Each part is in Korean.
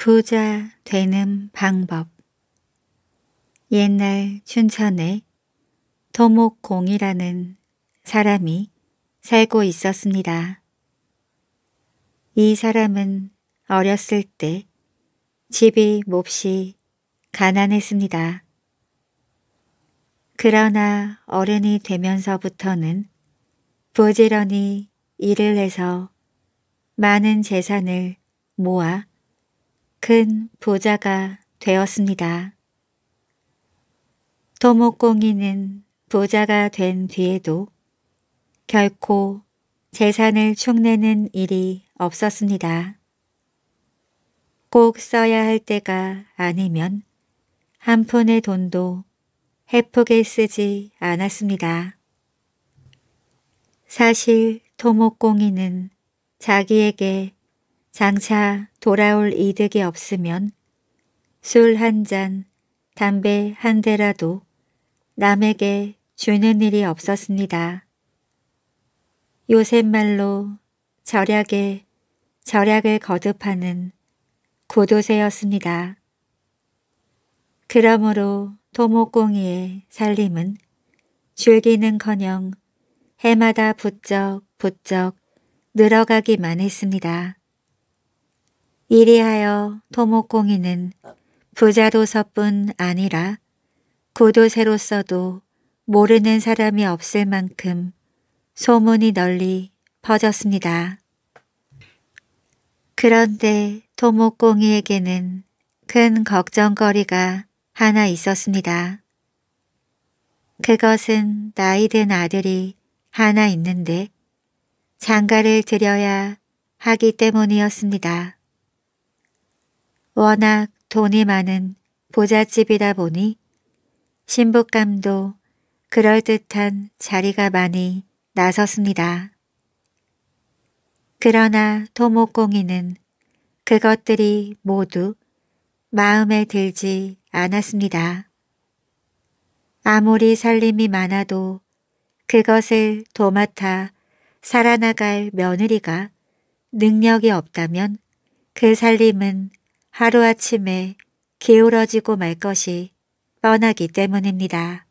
부자 되는 방법 옛날 춘천에 토목공이라는 사람이 살고 있었습니다. 이 사람은 어렸을 때 집이 몹시 가난했습니다. 그러나 어른이 되면서부터는 부지런히 일을 해서 많은 재산을 모아 큰 부자가 되었습니다. 도목공이는 부자가 된 뒤에도 결코 재산을 축내는 일이 없었습니다. 꼭 써야 할 때가 아니면 한 푼의 돈도 해프게 쓰지 않았습니다. 사실 토목공이는 자기에게 장차 돌아올 이득이 없으면 술 한 잔, 담배 한 대라도 남에게 주는 일이 없었습니다. 요새 말로 절약에 절약을 거듭하는 고도세였습니다. 그러므로 토목공이의 살림은 줄기는커녕 해마다 부쩍 부쩍 늘어가기만 했습니다. 이리하여 도목공이는 부자로서뿐 아니라 구도쇠로서도 모르는 사람이 없을 만큼 소문이 널리 퍼졌습니다. 그런데 도목공이에게는큰 걱정거리가 하나 있었습니다. 그것은 나이든 아들이 하나 있는데 장가를 들여야 하기 때문이었습니다. 워낙 돈이 많은 보잣집이다 보니 신부감도 그럴듯한 자리가 많이 나섰습니다. 그러나 토목공이는 그것들이 모두 마음에 들지 않았습니다. 아무리 살림이 많아도 그것을 도맡아 살아나갈 며느리가 능력이 없다면 그 살림은 하루아침에 기울어지고 말 것이 뻔하기 때문입니다.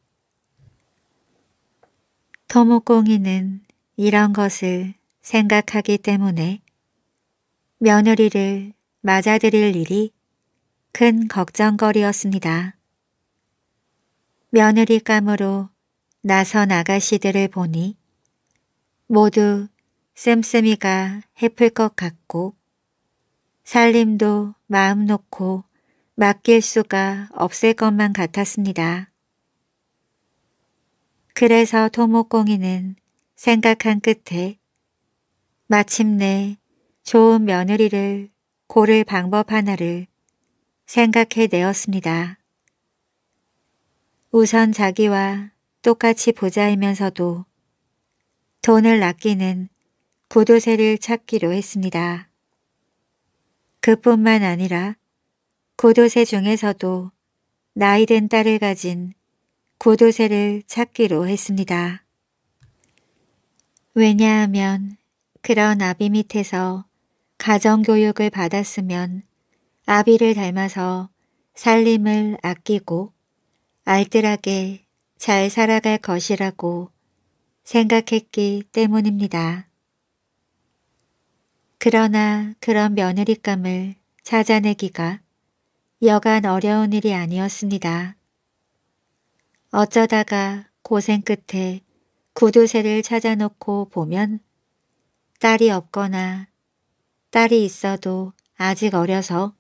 토목공이는 이런 것을 생각하기 때문에 며느리를 맞아들일 일이 큰 걱정거리였습니다. 며느리감으로 나선 아가씨들을 보니 모두 씀씀이가 헤플것 같고 살림도 마음 놓고 맡길 수가 없을 것만 같았습니다. 그래서 토목공이는 생각한 끝에 마침내 좋은 며느리를 고를 방법 하나를 생각해내었습니다. 우선 자기와 똑같이 부자이면서도 돈을 아끼는 구두쇠를 찾기로 했습니다. 그뿐만 아니라 고도세 중에서도 나이든 딸을 가진 고도세를 찾기로 했습니다. 왜냐하면 그런 아비 밑에서 가정교육을 받았으면 아비를 닮아서 살림을 아끼고 알뜰하게 잘 살아갈 것이라고 생각했기 때문입니다. 그러나 그런 며느리감을 찾아내기가 여간 어려운 일이 아니었습니다. 어쩌다가 고생 끝에 구두쇠를 찾아놓고 보면 딸이 없거나 딸이 있어도 아직 어려서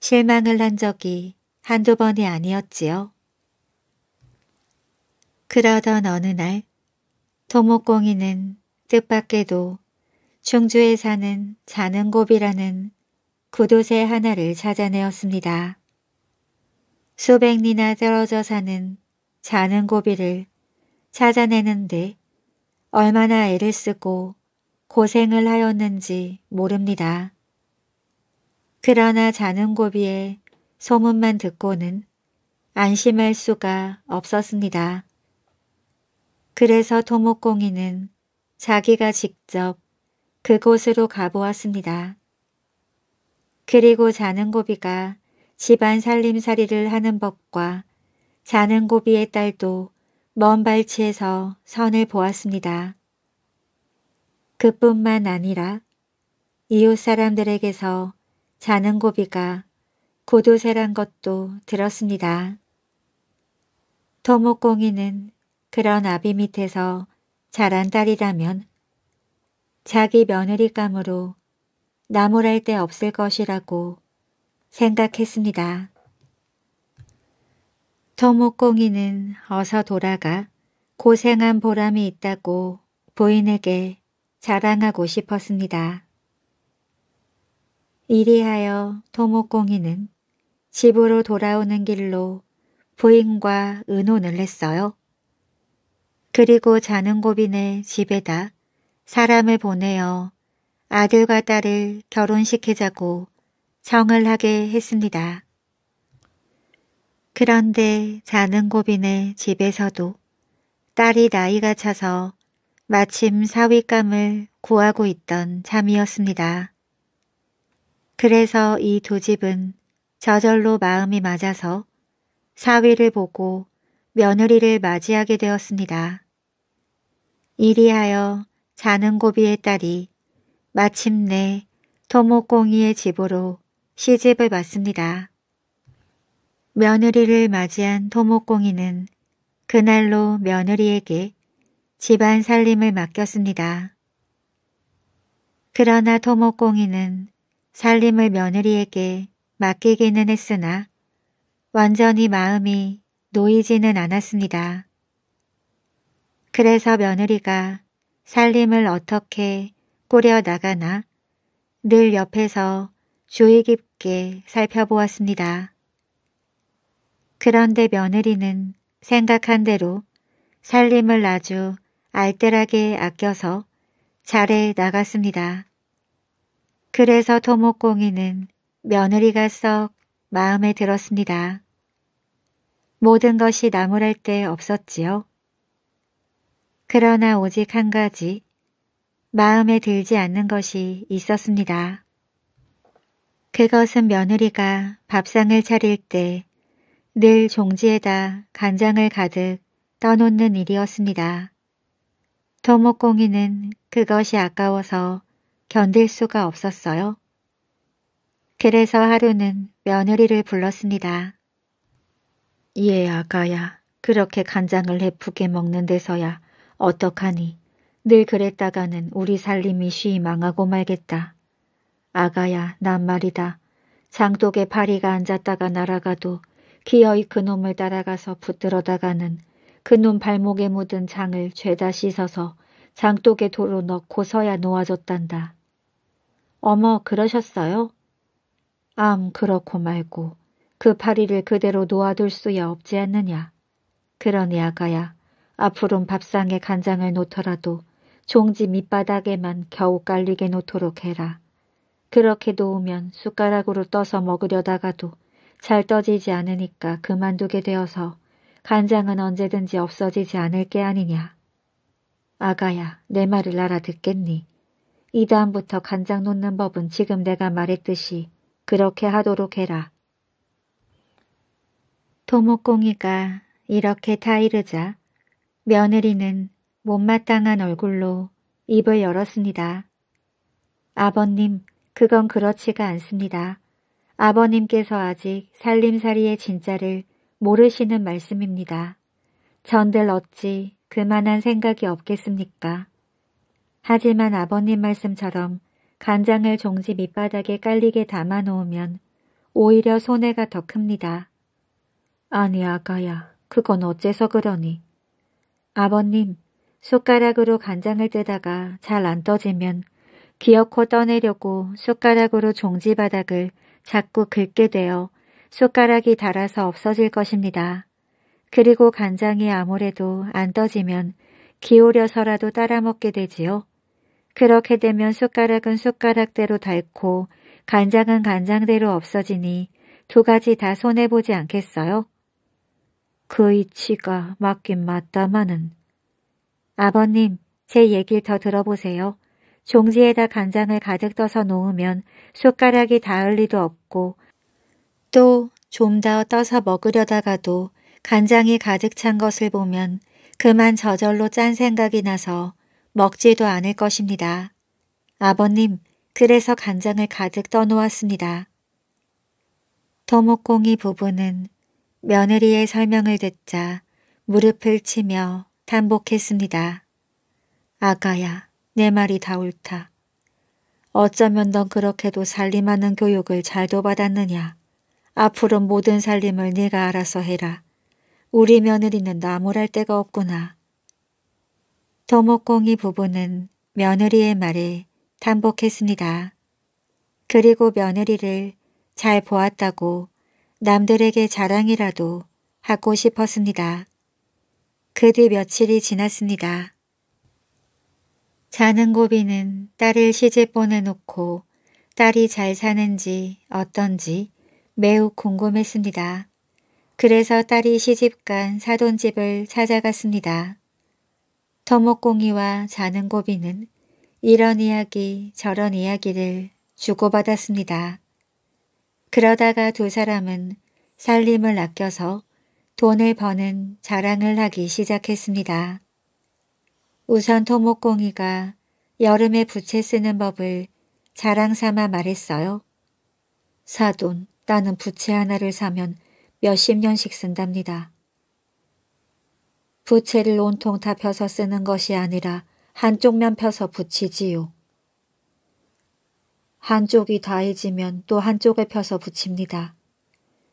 실망을 한 적이 한두 번이 아니었지요. 그러던 어느 날 도목공이는 뜻밖에도 충주에 사는 자는 곱이라는 구도새 하나를 찾아내었습니다. 수백 리나 떨어져 사는 자는 고비를 찾아내는데 얼마나 애를 쓰고 고생을 하였는지 모릅니다. 그러나 자는 고비의 소문만 듣고는 안심할 수가 없었습니다. 그래서 토목공이는 자기가 직접 그곳으로 가보았습니다. 그리고 자는 고비가 집안 살림살이를 하는 법과 자는 고비의 딸도 먼 발치에서 선을 보았습니다. 그뿐만 아니라 이웃 사람들에게서 자는 고비가 고도세란 것도 들었습니다. 토목공이는 그런 아비 밑에서 자란 딸이라면 자기 며느리감으로 나무랄 데 없을 것이라고 생각했습니다. 토목공이는 어서 돌아가 고생한 보람이 있다고 부인에게 자랑하고 싶었습니다. 이리하여 토목공이는 집으로 돌아오는 길로 부인과 의논을 했어요. 그리고 자는 고빈의 집에다 사람을 보내어 아들과 딸을 결혼시키자고 정을 하게 했습니다. 그런데 자는 고빈의 집에서도 딸이 나이가 차서 마침 사위감을 구하고 있던 참이었습니다. 그래서 이 두 집은 저절로 마음이 맞아서 사위를 보고 며느리를 맞이하게 되었습니다. 이리하여 자는 고비의 딸이 마침내 토목공이의 집으로 시집을 왔습니다. 며느리를 맞이한 토목공이는 그날로 며느리에게 집안 살림을 맡겼습니다. 그러나 토목공이는 살림을 며느리에게 맡기기는 했으나 완전히 마음이 놓이지는 않았습니다. 그래서 며느리가 살림을 어떻게 꾸려 나가나 늘 옆에서 주의 깊게 살펴보았습니다. 그런데 며느리는 생각한 대로 살림을 아주 알뜰하게 아껴서 잘해 나갔습니다. 그래서 토목공이는 며느리가 썩 마음에 들었습니다. 모든 것이 나무랄 때 없었지요. 그러나 오직 한 가지 마음에 들지 않는 것이 있었습니다. 그것은 며느리가 밥상을 차릴 때 늘 종지에다 간장을 가득 떠놓는 일이었습니다. 도목공이는 그것이 아까워서 견딜 수가 없었어요. 그래서 하루는 며느리를 불렀습니다. 예, 아가야. 그렇게 간장을 예프게 먹는 데서야 어떡하니 늘 그랬다가는 우리 살림이 쉬 망하고 말겠다. 아가야 난 말이다. 장독에 파리가 앉았다가 날아가도 기어이 그놈을 따라가서 붙들어다가는 그놈 발목에 묻은 장을 죄다 씻어서 장독에 도로 넣고서야 놓아줬단다. 어머 그러셨어요? 암 그렇고 말고 그 파리를 그대로 놓아둘 수야 없지 않느냐. 그러니 아가야 앞으론 밥상에 간장을 놓더라도 종지 밑바닥에만 겨우 깔리게 놓도록 해라. 그렇게 놓으면 숟가락으로 떠서 먹으려다가도 잘 떠지지 않으니까 그만두게 되어서 간장은 언제든지 없어지지 않을 게 아니냐. 아가야, 내 말을 알아듣겠니? 이 다음부터 간장 놓는 법은 지금 내가 말했듯이 그렇게 하도록 해라. 도목공이가 이렇게 타이르자 며느리는 못마땅한 얼굴로 입을 열었습니다. 아버님, 그건 그렇지가 않습니다. 아버님께서 아직 살림살이의 진짜를 모르시는 말씀입니다. 전들 어찌 그만한 생각이 없겠습니까? 하지만 아버님 말씀처럼 간장을 종지 밑바닥에 깔리게 담아놓으면 오히려 손해가 더 큽니다. 아니 아가야, 그건 어째서 그러니? 아버님, 숟가락으로 간장을 뜨다가 잘 안 떠지면 기어코 떠내려고 숟가락으로 종지 바닥을 자꾸 긁게 되어 숟가락이 닳아서 없어질 것입니다. 그리고 간장이 아무래도 안 떠지면 기울여서라도 따라 먹게 되지요. 그렇게 되면 숟가락은 숟가락대로 닳고 간장은 간장대로 없어지니 두 가지 다 손해보지 않겠어요? 그의 치가 맞긴 맞다마는. 아버님, 제 얘길 더 들어보세요. 종지에다 간장을 가득 떠서 놓으면 숟가락이 닿을 리도 없고 또 좀 더 떠서 먹으려다가도 간장이 가득 찬 것을 보면 그만 저절로 짠 생각이 나서 먹지도 않을 것입니다. 아버님, 그래서 간장을 가득 떠놓았습니다. 토목공이 부부는 며느리의 설명을 듣자 무릎을 치며 탄복했습니다. 아가야, 내 말이 다 옳다. 어쩌면 넌 그렇게도 살림하는 교육을 잘도 받았느냐. 앞으로 모든 살림을 네가 알아서 해라. 우리 며느리는 나무랄 데가 없구나. 도목공이 부부는 며느리의 말에 탄복했습니다. 그리고 며느리를 잘 보았다고 남들에게 자랑이라도 하고 싶었습니다. 그 뒤 며칠이 지났습니다. 자는 고비는 딸을 시집 보내놓고 딸이 잘 사는지 어떤지 매우 궁금했습니다. 그래서 딸이 시집간 사돈집을 찾아갔습니다. 터목공이와 자는 고비는 이런 이야기 저런 이야기를 주고받았습니다. 그러다가 두 사람은 살림을 아껴서 돈을 버는 자랑을 하기 시작했습니다. 우선 토목공이가 여름에 부채 쓰는 법을 자랑삼아 말했어요. 사돈, 나는 부채 하나를 사면 몇십 년씩 쓴답니다. 부채를 온통 다 펴서 쓰는 것이 아니라 한쪽면 펴서 붙이지요. 한쪽이 다해지면 또 한쪽을 펴서 붙입니다.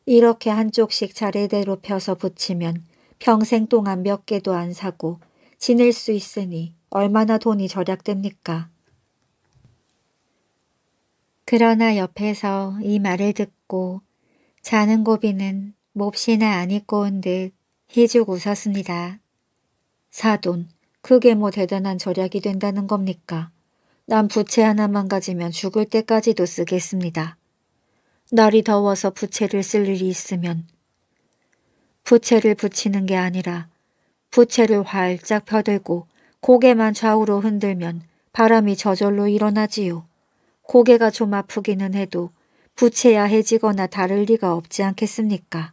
이렇게 한쪽씩 자례대로 펴서 붙이면 평생 동안 몇 개도 안 사고 지낼 수 있으니 얼마나 돈이 절약됩니까? 그러나 옆에서 이 말을 듣고 자는 고비는 몹시나 안 입고 온 듯 희죽 웃었습니다. 사돈, 그게 뭐 대단한 절약이 된다는 겁니까? 난 부채 하나만 가지면 죽을 때까지도 쓰겠습니다. 날이 더워서 부채를 쓸 일이 있으면 부채를 붙이는 게 아니라 부채를 활짝 펴들고 고개만 좌우로 흔들면 바람이 저절로 일어나지요. 고개가 좀 아프기는 해도 부채야 해지거나 다를 리가 없지 않겠습니까?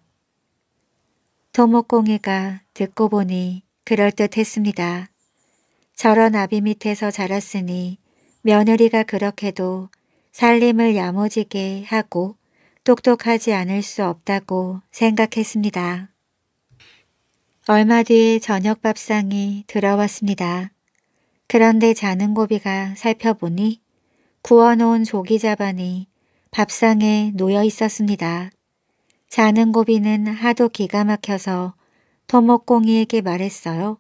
도목공이가 듣고 보니 그럴듯했습니다. 저런 아비 밑에서 자랐으니 며느리가 그렇게도 살림을 야무지게 하고 똑똑하지 않을 수 없다고 생각했습니다. 얼마 뒤에 저녁밥상이 들어왔습니다. 그런데 자는 고비가 살펴보니 구워놓은 조기 자반이 밥상에 놓여 있었습니다. 자는 고비는 하도 기가 막혀서 토목공이에게 말했어요.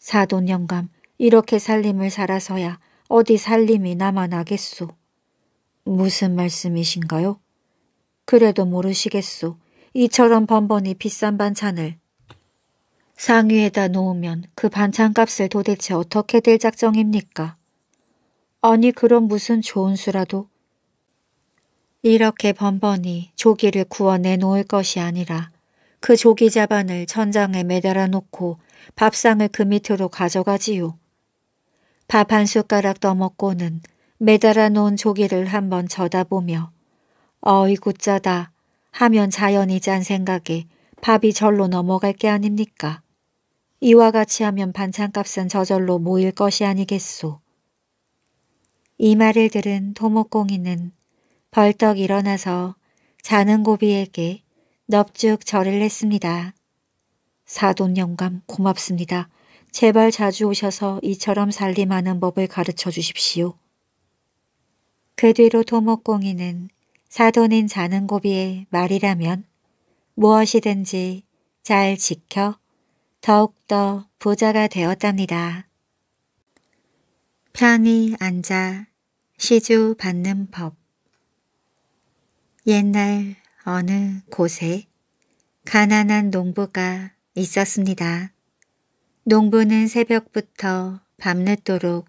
사돈 영감, 이렇게 살림을 살아서야 어디 살림이 남아나겠소. 무슨 말씀이신가요? 그래도 모르시겠소. 이처럼 번번이 비싼 반찬을 상위에다 놓으면 그 반찬값을 도대체 어떻게 될 작정입니까? 아니 그럼 무슨 좋은 수라도 이렇게 번번이 조기를 구워내 놓을 것이 아니라 그 조기 자반을 천장에 매달아 놓고 밥상을 그 밑으로 가져가지요. 밥한 숟가락 떠먹고는 매달아 놓은 조개를 한번 쳐다보며 어이구 짜다 하면 자연이 짠 생각에 밥이 절로 넘어갈 게 아닙니까? 이와 같이 하면 반찬값은 저절로 모일 것이 아니겠소. 이 말을 들은 도목공이는 벌떡 일어나서 자는 고비에게 넙죽 절을 했습니다. 사돈 영감 고맙습니다. 제발 자주 오셔서 이처럼 살림하는 법을 가르쳐 주십시오. 그 뒤로 도목공이는 사돈인 자는 고비의 말이라면 무엇이든지 잘 지켜 더욱더 부자가 되었답니다. 편히 앉아 시주 받는 법 옛날 어느 곳에 가난한 농부가 있었습니다. 농부는 새벽부터 밤늦도록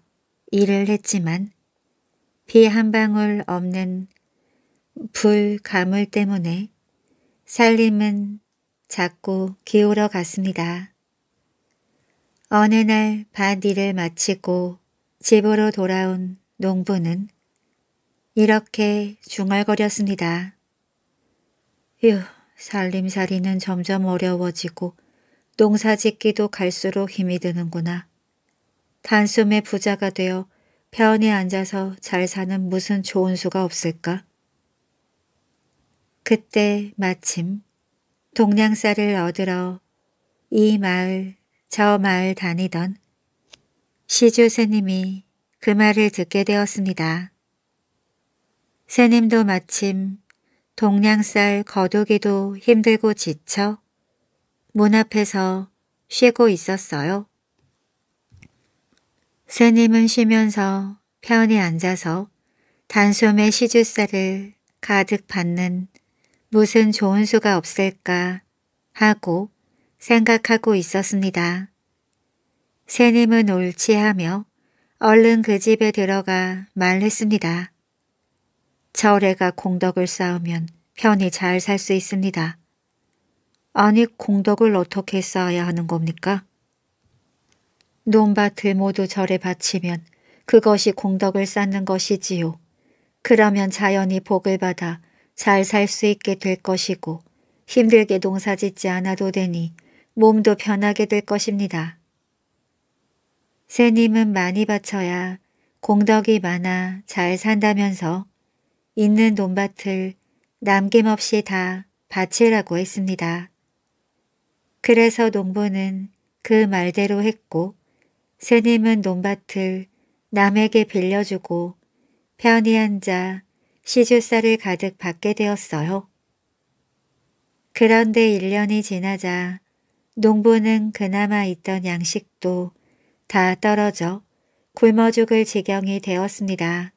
일을 했지만 비 한 방울 없는 불 가물 때문에 살림은 자꾸 기울어 갔습니다. 어느 날밭 일을 마치고 집으로 돌아온 농부는 이렇게 중얼거렸습니다. 휴, 살림살이는 점점 어려워지고 농사 짓기도 갈수록 힘이 드는구나. 단숨에 부자가 되어 편히 앉아서 잘 사는 무슨 좋은 수가 없을까? 그때 마침 동냥쌀을 얻으러 이 마을 저 마을 다니던 시주스님이그 말을 듣게 되었습니다. 스님도 마침 동냥쌀 거두기도 힘들고 지쳐 문 앞에서 쉬고 있었어요. 스님은 쉬면서 편히 앉아서 단숨에 시주살을 가득 받는 무슨 좋은 수가 없을까 하고 생각하고 있었습니다. 새님은 옳지 하며 얼른 그 집에 들어가 말했습니다. 저에가 공덕을 쌓으면 편히 잘 살 수 있습니다. 아니 공덕을 어떻게 쌓아야 하는 겁니까? 논밭을 모두 절에 바치면 그것이 공덕을 쌓는 것이지요. 그러면 자연히 복을 받아 잘 살 수 있게 될 것이고 힘들게 농사 짓지 않아도 되니 몸도 편하게 될 것입니다. 새님은 많이 바쳐야 공덕이 많아 잘 산다면서 있는 논밭을 남김없이 다 바치라고 했습니다. 그래서 농부는 그 말대로 했고 스님은 논밭을 남에게 빌려주고 편히 앉아 시주쌀을 가득 받게 되었어요. 그런데 1년이 지나자 농부는 그나마 있던 양식도 다 떨어져 굶어 죽을 지경이 되었습니다.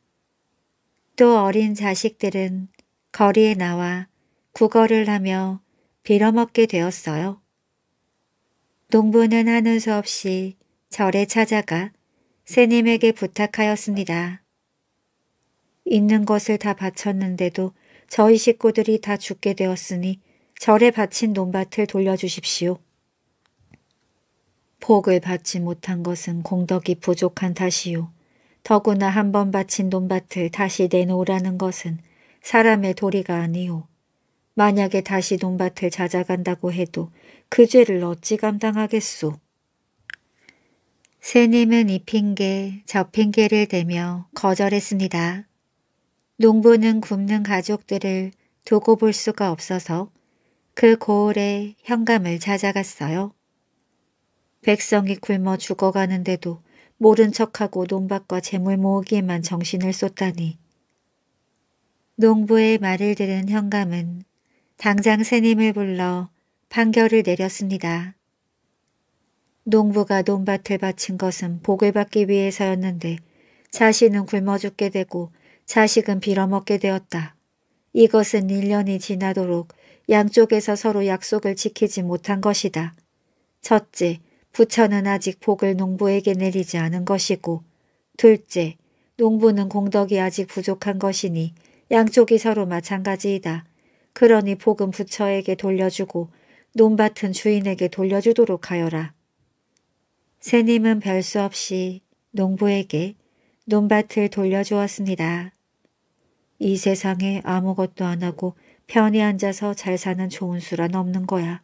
또 어린 자식들은 거리에 나와 구걸을 하며 빌어먹게 되었어요. 농부는 하는 수 없이 절에 찾아가 새님에게 부탁하였습니다. 있는 것을 다 바쳤는데도 저희 식구들이 다 죽게 되었으니 절에 바친 논밭을 돌려주십시오. 복을 받지 못한 것은 공덕이 부족한 탓이요. 더구나 한 번 바친 논밭을 다시 내놓으라는 것은 사람의 도리가 아니요. 만약에 다시 논밭을 찾아간다고 해도 그 죄를 어찌 감당하겠소. 스님은 이 핑계, 저 핑계를 대며 거절했습니다. 농부는 굶는 가족들을 두고 볼 수가 없어서 그 고을에 현감을 찾아갔어요. 백성이 굶어 죽어가는데도 모른 척하고 논밭과 재물 모으기에만 정신을 쏟다니. 농부의 말을 들은 현감은 당장 새님을 불러 판결을 내렸습니다. 농부가 논밭을 바친 것은 복을 받기 위해서였는데 자신은 굶어 죽게 되고 자식은 빌어먹게 되었다. 이것은 1년이 지나도록 양쪽에서 서로 약속을 지키지 못한 것이다. 첫째, 부처는 아직 복을 농부에게 내리지 않은 것이고 둘째, 농부는 공덕이 아직 부족한 것이니 양쪽이 서로 마찬가지이다. 그러니 복은 부처에게 돌려주고 논밭은 주인에게 돌려주도록 하여라. 새님은 별 수 없이 농부에게 논밭을 돌려주었습니다. 이 세상에 아무것도 안 하고 편히 앉아서 잘 사는 좋은 수란 없는 거야.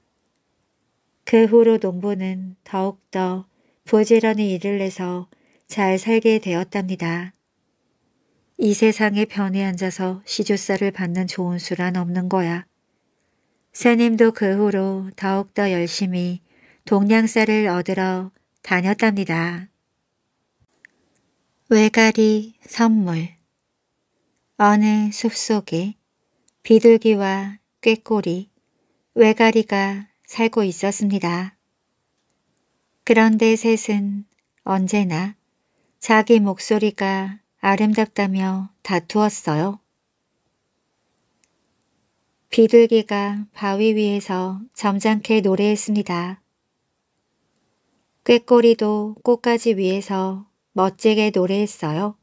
그 후로 농부는 더욱더 부지런히 일을 해서 잘 살게 되었답니다. 이세상에 편에 앉아서 시주사을 받는 좋은 수란 없는 거야. 새님도 그 후로 더욱더 열심히 동양쌀을 얻으러 다녔답니다. 외가리 선물 어느 숲속에 비둘기와 꾀꼬리, 외가리가 살고 있었습니다. 그런데 셋은 언제나 자기 목소리가 아름답다며 다투었어요. 비둘기가 바위 위에서 점잖게 노래했습니다. 꾀꼬리도 꽃가지 위에서 멋지게 노래했어요.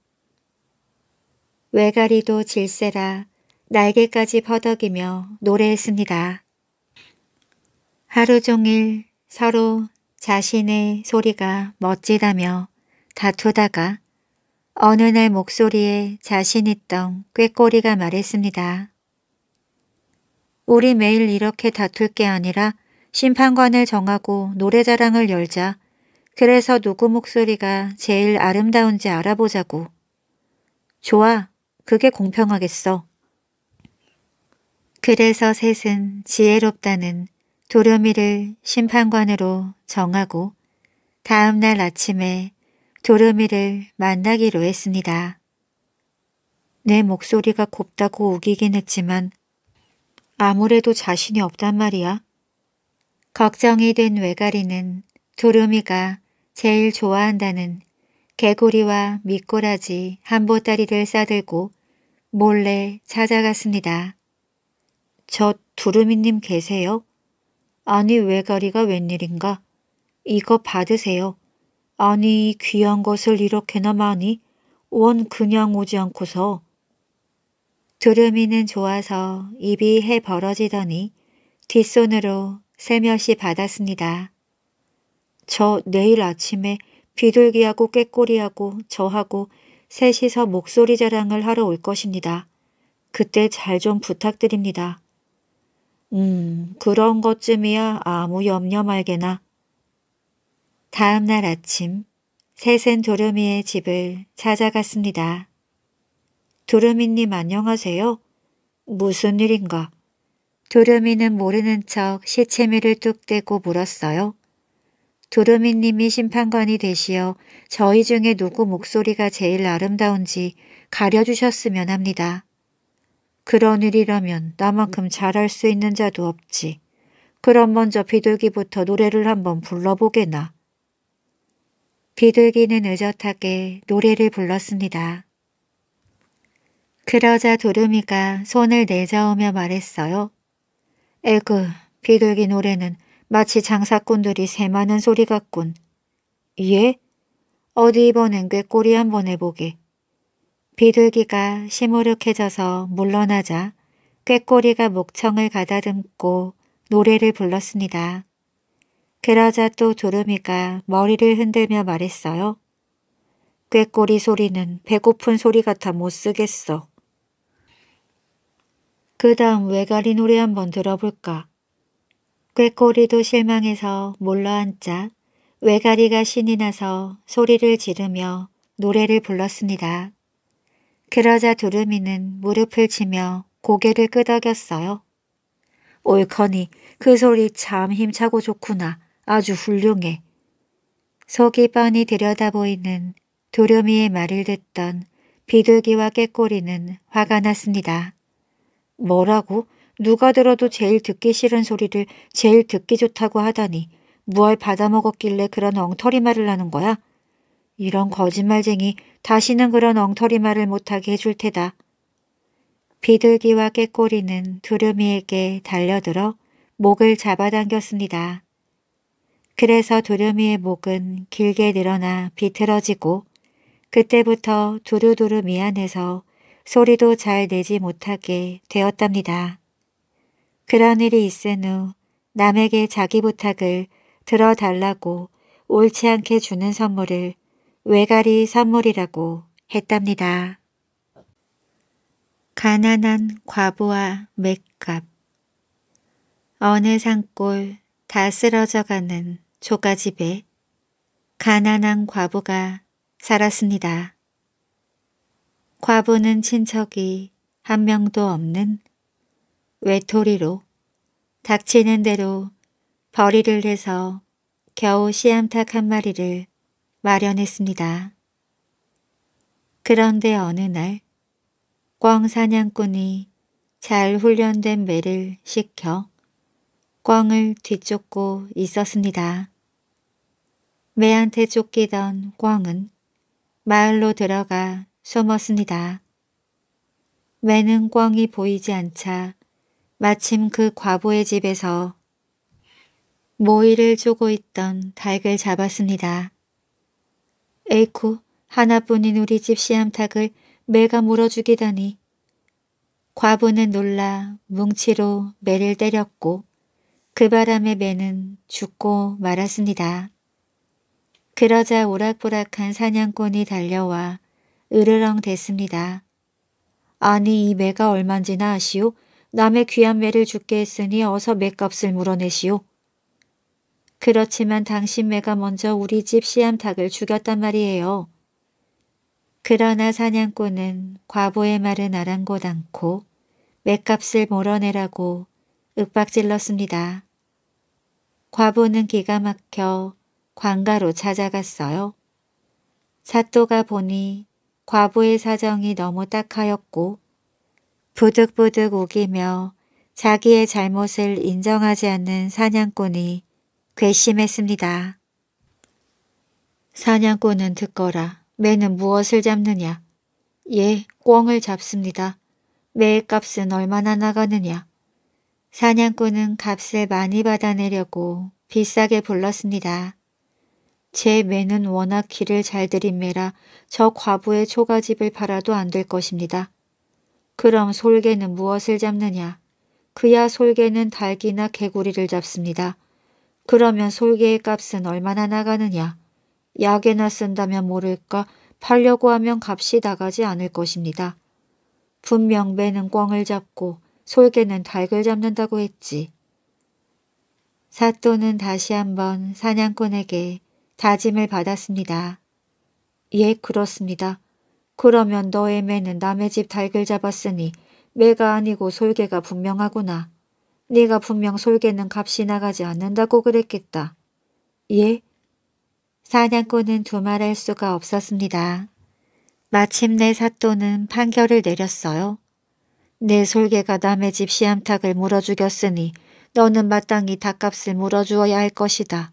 외가리도 질세라 날개까지 퍼덕이며 노래했습니다. 하루 종일 서로 자신의 소리가 멋지다며 다투다가 어느 날 목소리에 자신 있던 꾀꼬리가 말했습니다. 우리 매일 이렇게 다툴 게 아니라 심판관을 정하고 노래자랑을 열자. 그래서 누구 목소리가 제일 아름다운지 알아보자고. 좋아, 그게 공평하겠어. 그래서 셋은 지혜롭다는 도려미를 심판관으로 정하고 다음날 아침에 도르미를 만나기로 했습니다. 내 목소리가 곱다고 우기긴 했지만 아무래도 자신이 없단 말이야. 걱정이 된 외가리는 도르미가 제일 좋아한다는 개구리와 미꾸라지 한보따리를 싸들고 몰래 찾아갔습니다. 저 두루미님 계세요? 아니 외가리가 웬일인가? 이거 받으세요. 아니 귀한 것을 이렇게나 많이 원 그냥 오지 않고서 두루미는 좋아서 입이 해 벌어지더니 뒷손으로 세며시 받았습니다. 저 내일 아침에 비둘기하고 깨꼬리하고 저하고 셋이서 목소리 자랑을 하러 올 것입니다. 그때 잘 좀 부탁드립니다. 음, 그런 것쯤이야 아무 염려 말게나. 다음 날 아침 셋센 도르미의 집을 찾아갔습니다. 도르미님 안녕하세요. 무슨 일인가? 도르미는 모르는 척 시체미를 뚝 떼고 물었어요. 도르미님이 심판관이 되시어 저희 중에 누구 목소리가 제일 아름다운지 가려주셨으면 합니다. 그런 일이라면 나만큼 잘할 수 있는 자도 없지. 그럼 먼저 비둘기부터 노래를 한번 불러보게나. 비둘기는 의젓하게 노래를 불렀습니다. 그러자 도루미가 손을 내저으며 말했어요. 에그, 비둘기 노래는 마치 장사꾼들이 새 많은 소리 같군. 예? 어디 이번엔 꾀꼬리 한번 해보게. 비둘기가 시무룩해져서 물러나자 꾀꼬리가 목청을 가다듬고 노래를 불렀습니다. 그러자 또 두루미가 머리를 흔들며 말했어요. 꾀꼬리 소리는 배고픈 소리 같아 못 쓰겠어. 그 다음 외가리 노래 한번 들어볼까. 꾀꼬리도 실망해서 몰라앉자 외가리가 신이 나서 소리를 지르며 노래를 불렀습니다. 그러자 두루미는 무릎을 치며 고개를 끄덕였어요. 옳거니 그 소리 참 힘차고 좋구나. 아주 훌륭해. 서기뻔이 들여다보이는 도려미의 말을 듣던 비둘기와 깨꼬리는 화가 났습니다. 뭐라고? 누가 들어도 제일 듣기 싫은 소리를 제일 듣기 좋다고 하다니 무얼 받아먹었길래 그런 엉터리 말을 하는 거야? 이런 거짓말쟁이 다시는 그런 엉터리 말을 못하게 해줄 테다. 비둘기와 깨꼬리는 두루미에게 달려들어 목을 잡아당겼습니다. 그래서 두루미의 목은 길게 늘어나 비틀어지고 그때부터 두루두루 미안해서 소리도 잘 내지 못하게 되었답니다. 그런 일이 있은 후 남에게 자기 부탁을 들어달라고 옳지 않게 주는 선물을 외가리 선물이라고 했답니다. 가난한 과부와 맥값 어느 산골 다 쓰러져가는 조카집에 가난한 과부가 살았습니다. 과부는 친척이 한 명도 없는 외톨이로 닥치는 대로 벌이를 해서 겨우 씨암탉 한 마리를 마련했습니다. 그런데 어느 날꿩 사냥꾼이 잘 훈련된 매를 시켜 꿩을 뒤쫓고 있었습니다. 매한테 쫓기던 꽝은 마을로 들어가 숨었습니다. 매는 꽝이 보이지 않자 마침 그 과부의 집에서 모이를 쪼고 있던 닭을 잡았습니다. 에이쿠 하나뿐인 우리 집시암탉을 매가 물어 죽이다니. 과부는 놀라 뭉치로 매를 때렸고 그 바람에 매는 죽고 말았습니다. 그러자 오락부락한 사냥꾼이 달려와 으르렁 댔습니다. 아니 이 매가 얼만지나 아시오? 남의 귀한 매를 죽게 했으니 어서 매값을 물어내시오. 그렇지만 당신 매가 먼저 우리 집시암탉을 죽였단 말이에요. 그러나 사냥꾼은 과부의 말은 아랑곳 않고 맷값을 몰아내라고 윽박질렀습니다. 과부는 기가 막혀 관가로 찾아갔어요. 사또가 보니 과부의 사정이 너무 딱하였고 부득부득 우기며 자기의 잘못을 인정하지 않는 사냥꾼이 괘씸했습니다. 사냥꾼은 듣거라. 매는 무엇을 잡느냐? 예, 꿩을 잡습니다. 매의 값은 얼마나 나가느냐? 사냥꾼은 값을 많이 받아내려고 비싸게 불렀습니다. 제 매는 워낙 길을 잘 들인매라 저 과부의 초가집을 팔아도 안 될 것입니다. 그럼 솔개는 무엇을 잡느냐? 그야 솔개는 닭이나 개구리를 잡습니다. 그러면 솔개의 값은 얼마나 나가느냐? 약에나 쓴다면 모를까 팔려고 하면 값이 나가지 않을 것입니다. 분명 매는 꿩을 잡고 솔개는 닭을 잡는다고 했지. 사또는 다시 한번 사냥꾼에게 다짐을 받았습니다. 예, 그렇습니다. 그러면 너의 매는 남의 집 달걀 잡았으니 매가 아니고 솔개가 분명하구나. 네가 분명 솔개는 값이 나가지 않는다고 그랬겠다. 예? 사냥꾼은 두말할 수가 없었습니다. 마침내 사또는 판결을 내렸어요. 내 솔개가 남의 집 시암탉을 물어 죽였으니 너는 마땅히 닭값을 물어 주어야 할 것이다.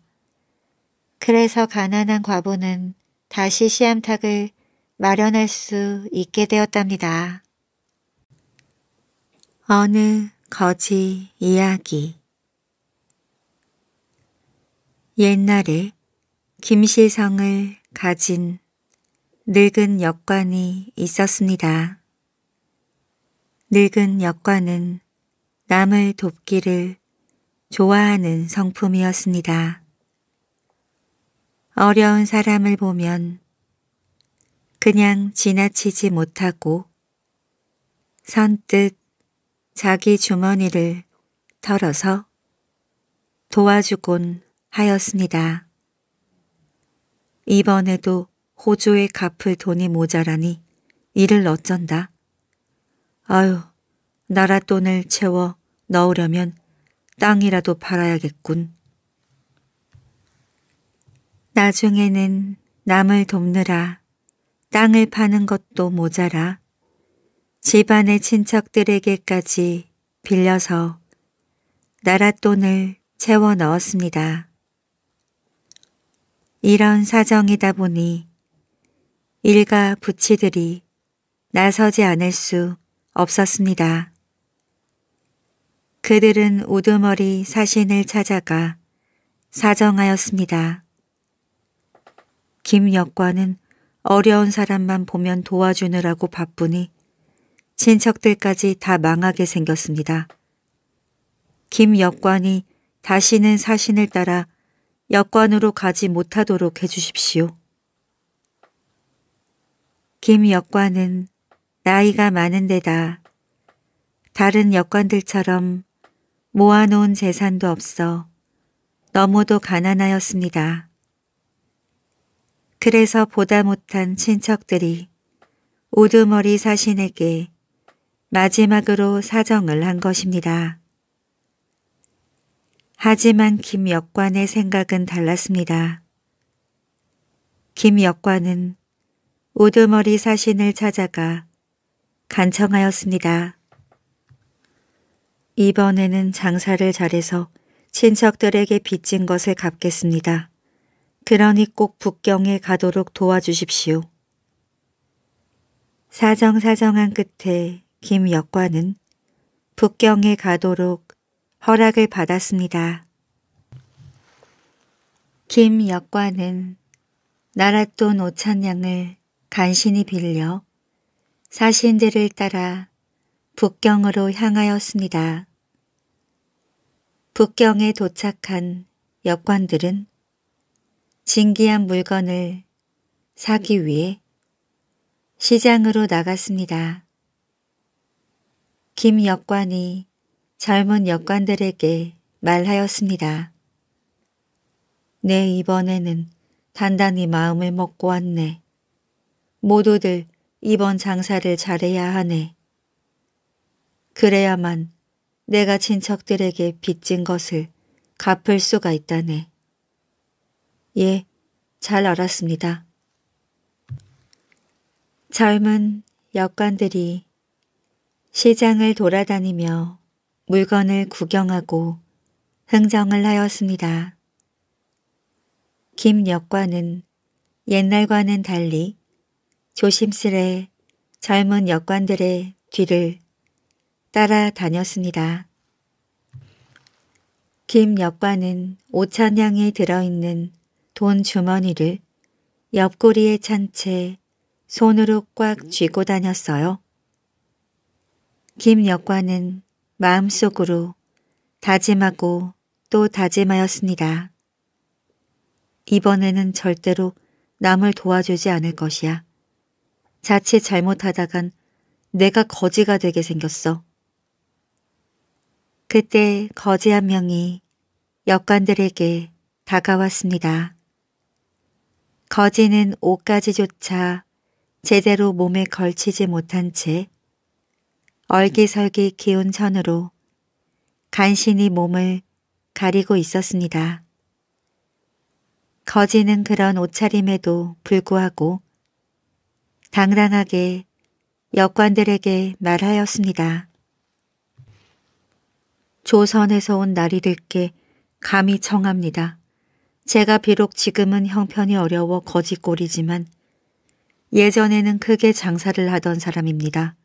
그래서 가난한 과부는 다시 시암탁을 마련할 수 있게 되었답니다. 어느 거지 이야기 옛날에 김시성을 가진 늙은 역관이 있었습니다. 늙은 역관은 남을 돕기를 좋아하는 성품이었습니다. 어려운 사람을 보면 그냥 지나치지 못하고 선뜻 자기 주머니를 털어서 도와주곤 하였습니다. 이번에도 호주에 갚을 돈이 모자라니 이를 어쩐다. 아유, 나라 돈을 채워 넣으려면 땅이라도 팔아야겠군. 나중에는 남을 돕느라 땅을 파는 것도 모자라 집안의 친척들에게까지 빌려서 나랏돈을 채워 넣었습니다. 이런 사정이다 보니 일가 부치들이 나서지 않을 수 없었습니다. 그들은 우두머리 사신을 찾아가 사정하였습니다. 김역과는 어려운 사람만 보면 도와주느라고 바쁘니 친척들까지 다 망하게 생겼습니다. 김역관이 다시는 사신을 따라 역관으로 가지 못하도록 해주십시오. 김역관은 나이가 많은 데다 다른 역관들처럼 모아놓은 재산도 없어 너무도 가난하였습니다. 그래서 보다 못한 친척들이 우두머리 사신에게 마지막으로 사정을 한 것입니다. 하지만 김역관의 생각은 달랐습니다. 김역관은 우두머리 사신을 찾아가 간청하였습니다. 이번에는 장사를 잘해서 친척들에게 빚진 것을 갚겠습니다. 그러니 꼭 북경에 가도록 도와주십시오. 사정사정한 끝에 김 역관은 북경에 가도록 허락을 받았습니다. 김 역관은 나랏돈 5천냥을 간신히 빌려 사신들을 따라 북경으로 향하였습니다. 북경에 도착한 역관들은 진귀한 물건을 사기 네. 위해 시장으로 나갔습니다. 김 역관이 젊은 네. 역관들에게 말하였습니다. 내 네, 이번에는 단단히 마음을 먹고 왔네. 모두들 이번 장사를 잘해야 하네. 그래야만 내가 친척들에게 빚진 것을 갚을 수가 있다네. 예, 잘 알았습니다. 젊은 역관들이 시장을 돌아다니며 물건을 구경하고 흥정을 하였습니다. 김 역관은 옛날과는 달리 조심스레 젊은 역관들의 뒤를 따라다녔습니다. 김 역관은 오찬향에 들어있는 돈 주머니를 옆구리에 찬 채 손으로 꽉 쥐고 다녔어요. 김여과는 마음속으로 다짐하고 또 다짐하였습니다. 이번에는 절대로 남을 도와주지 않을 것이야. 자칫 잘못하다간 내가 거지가 되게 생겼어. 그때 거지 한 명이 역관들에게 다가왔습니다. 거지는 옷까지조차 제대로 몸에 걸치지 못한 채 얼기설기 기운 천으로 간신히 몸을 가리고 있었습니다. 거지는 그런 옷차림에도 불구하고 당당하게 역관들에게 말하였습니다. 조선에서 온 나리들께 감히 청합니다. 제가 비록 지금은 형편이 어려워 거지꼴이지만 예전에는 크게 장사를 하던 사람입니다.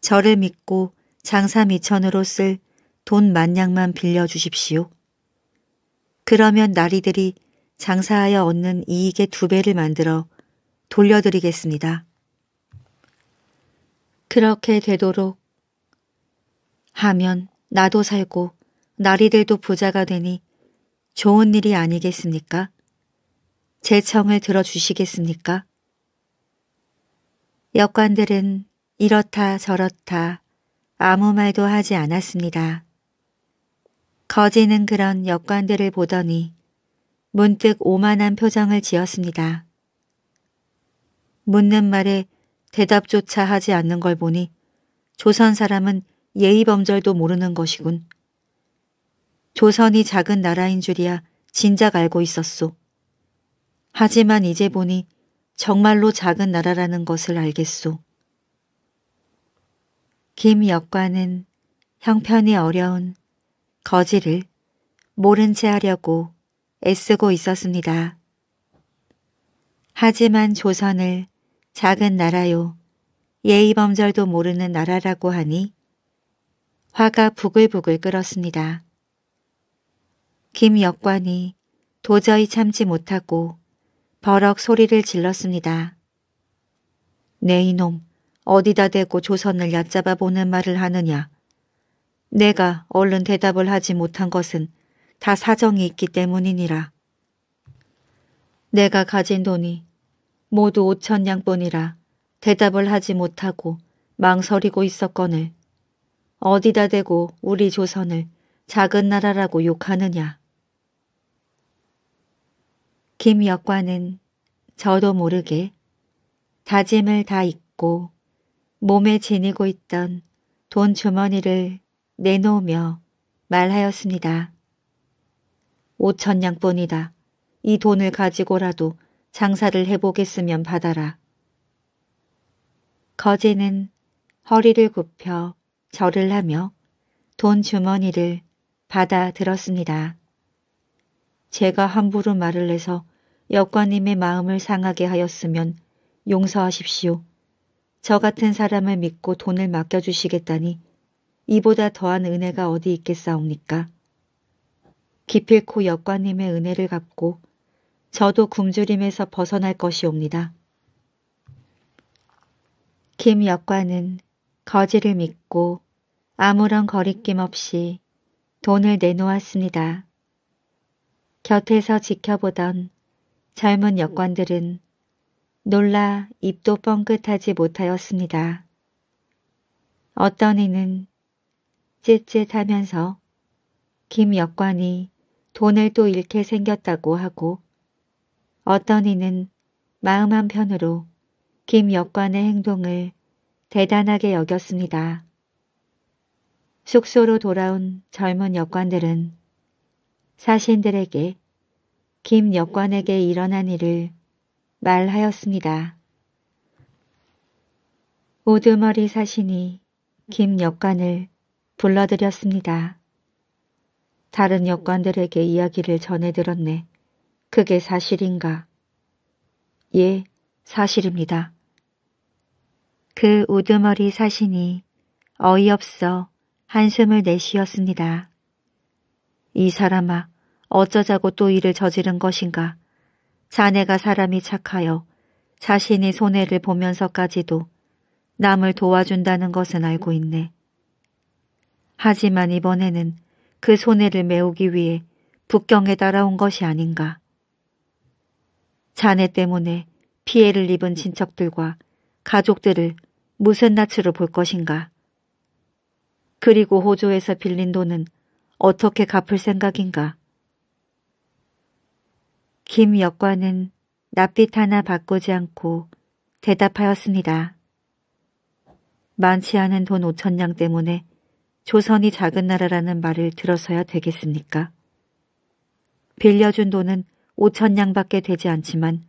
저를 믿고 장사 미천으로 쓸 돈 만냥만 빌려주십시오. 그러면 나리들이 장사하여 얻는 이익의 두 배를 만들어 돌려드리겠습니다. 그렇게 되도록 하면 나도 살고 나리들도 부자가 되니 좋은 일이 아니겠습니까? 제 청을 들어주시겠습니까? 역관들은 이렇다 저렇다 아무 말도 하지 않았습니다. 거지는 그런 역관들을 보더니 문득 오만한 표정을 지었습니다. 묻는 말에 대답조차 하지 않는 걸 보니 조선 사람은 예의범절도 모르는 것이군. 조선이 작은 나라인 줄이야 진작 알고 있었소. 하지만 이제 보니 정말로 작은 나라라는 것을 알겠소. 김역관은 형편이 어려운 거지를 모른 채 하려고 애쓰고 있었습니다. 하지만 조선을 작은 나라요 예의범절도 모르는 나라라고 하니 화가 부글부글 끓었습니다. 김역관이 도저히 참지 못하고 버럭 소리를 질렀습니다. 내 네, 이놈 어디다 대고 조선을 얕잡아 보는 말을 하느냐. 내가 얼른 대답을 하지 못한 것은 다 사정이 있기 때문이니라. 내가 가진 돈이 모두 오천 냥뿐이라 대답을 하지 못하고 망설이고 있었거늘 어디다 대고 우리 조선을 작은 나라라고 욕하느냐. 김역과는 저도 모르게 다짐을 다 잊고 몸에 지니고 있던 돈 주머니를 내놓으며 말하였습니다. 5천냥뿐이다. 이 돈을 가지고라도 장사를 해보겠으면 받아라. 거제는 허리를 굽혀 절을 하며 돈 주머니를 받아 들었습니다. 제가 함부로 말을 해서 여과님의 마음을 상하게 하였으면 용서하십시오. 저 같은 사람을 믿고 돈을 맡겨주시겠다니 이보다 더한 은혜가 어디 있겠사옵니까? 기필코 여과님의 은혜를 갚고 저도 굶주림에서 벗어날 것이옵니다. 김 여과는 거지를 믿고 아무런 거리낌 없이 돈을 내놓았습니다. 곁에서 지켜보던 젊은 역관들은 놀라 입도 뻥긋하지 못하였습니다. 어떤 이는 쯧쯧하면서 김 역관이 돈을 또 잃게 생겼다고 하고 어떤 이는 마음 한편으로 김 역관의 행동을 대단하게 여겼습니다. 숙소로 돌아온 젊은 역관들은 사신들에게 김여관에게 일어난 일을 말하였습니다. 오두머리 사신이 김여관을 불러들였습니다. 다른 여관들에게 이야기를 전해 들었네. 그게 사실인가? 예, 사실입니다. 그 우두머리 사신이 어이없어 한숨을 내쉬었습니다. 이 사람아, 어쩌자고 또 일을 저지른 것인가. 자네가 사람이 착하여 자신이 손해를 보면서까지도 남을 도와준다는 것은 알고 있네. 하지만 이번에는 그 손해를 메우기 위해 북경에 따라온 것이 아닌가. 자네 때문에 피해를 입은 친척들과 가족들을 무슨 낯으로 볼 것인가. 그리고 호조에서 빌린 돈은 어떻게 갚을 생각인가. 김 역관은 낯빛 하나 바꾸지 않고 대답하였습니다. 많지 않은 돈5천냥 때문에 조선이 작은 나라라는 말을 들어서야 되겠습니까? 빌려준 돈은 5천냥밖에 되지 않지만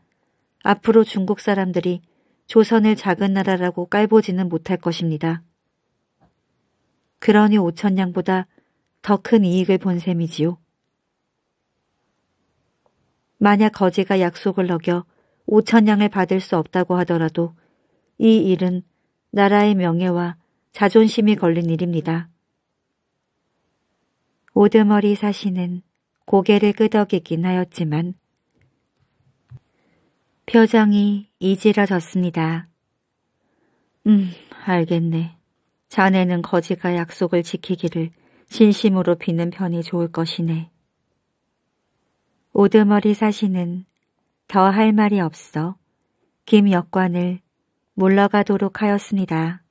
앞으로 중국 사람들이 조선을 작은 나라라고 깔보지는 못할 것입니다. 그러니 5천냥보다더 큰 이익을 본 셈이지요. 만약 거지가 약속을 어겨 오천냥을 받을 수 없다고 하더라도 이 일은 나라의 명예와 자존심이 걸린 일입니다. 오드머리 사신은 고개를 끄덕이긴 하였지만 표정이 이지러졌습니다. 음, 알겠네. 자네는 거지가 약속을 지키기를 진심으로 비는 편이 좋을 것이네. 오드머리 사시는더 할 말이 없어 김역관을 물러가도록 하였습니다.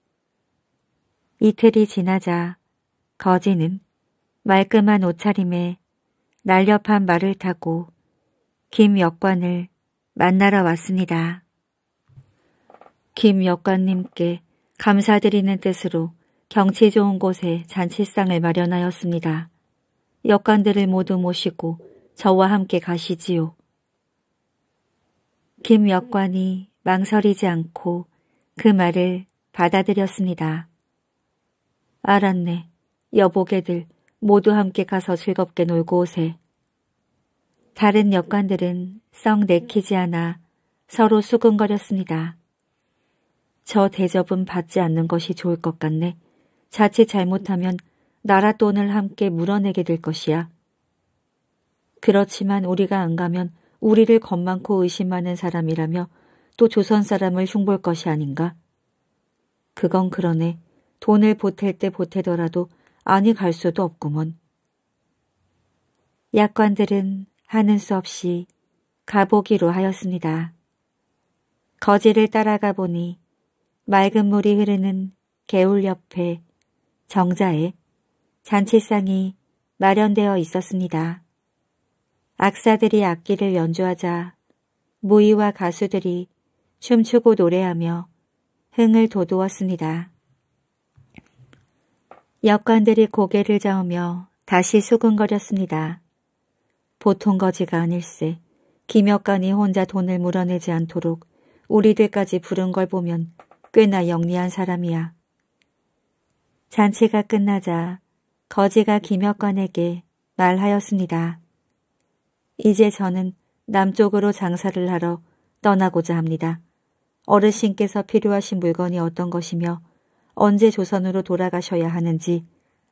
이틀이 지나자 거지는 말끔한 옷차림에 날렵한 말을 타고 김역관을 만나러 왔습니다. 김역관님께 감사드리는 뜻으로 경치 좋은 곳에 잔치상을 마련하였습니다. 역관들을 모두 모시고 저와 함께 가시지요. 김역관이 망설이지 않고 그 말을 받아들였습니다. 알았네. 여보게들 모두 함께 가서 즐겁게 놀고 오세. 다른 역관들은 썩 내키지 않아 서로 수근거렸습니다. 저 대접은 받지 않는 것이 좋을 것 같네. 자칫 잘못하면 나라 돈을 함께 물어내게 될 것이야. 그렇지만 우리가 안 가면 우리를 겁많고 의심하는 사람이라며 또 조선 사람을 흉볼 것이 아닌가? 그건 그러네. 돈을 보탤 때 보태더라도 아니 갈 수도 없구먼. 약관들은 하는 수 없이 가보기로 하였습니다. 거지를 따라가 보니 맑은 물이 흐르는 개울 옆에 정자에 잔치상이 마련되어 있었습니다. 악사들이 악기를 연주하자 무희와 가수들이 춤추고 노래하며 흥을 돋우었습니다. 역관들이 고개를 저으며 다시 수근거렸습니다. 보통 거지가 아닐세 김역관이 혼자 돈을 물어내지 않도록 우리들까지 부른 걸 보면 꽤나 영리한 사람이야. 잔치가 끝나자 거지가 김역관에게 말하였습니다. 이제 저는 남쪽으로 장사를 하러 떠나고자 합니다. 어르신께서 필요하신 물건이 어떤 것이며 언제 조선으로 돌아가셔야 하는지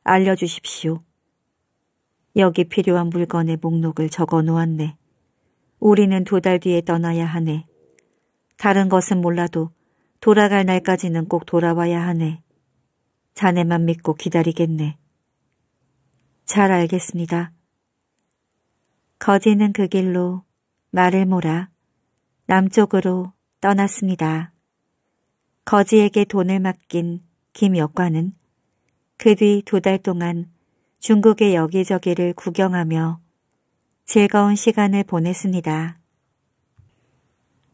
알려주십시오. 여기 필요한 물건의 목록을 적어 놓았네. 우리는 두 달 뒤에 떠나야 하네. 다른 것은 몰라도 돌아갈 날까지는 꼭 돌아와야 하네. 자네만 믿고 기다리겠네. 잘 알겠습니다. 거지는 그 길로 말을 몰아 남쪽으로 떠났습니다. 거지에게 돈을 맡긴 김여관은그 뒤 두 달 동안 중국의 여기저기를 구경하며 즐거운 시간을 보냈습니다.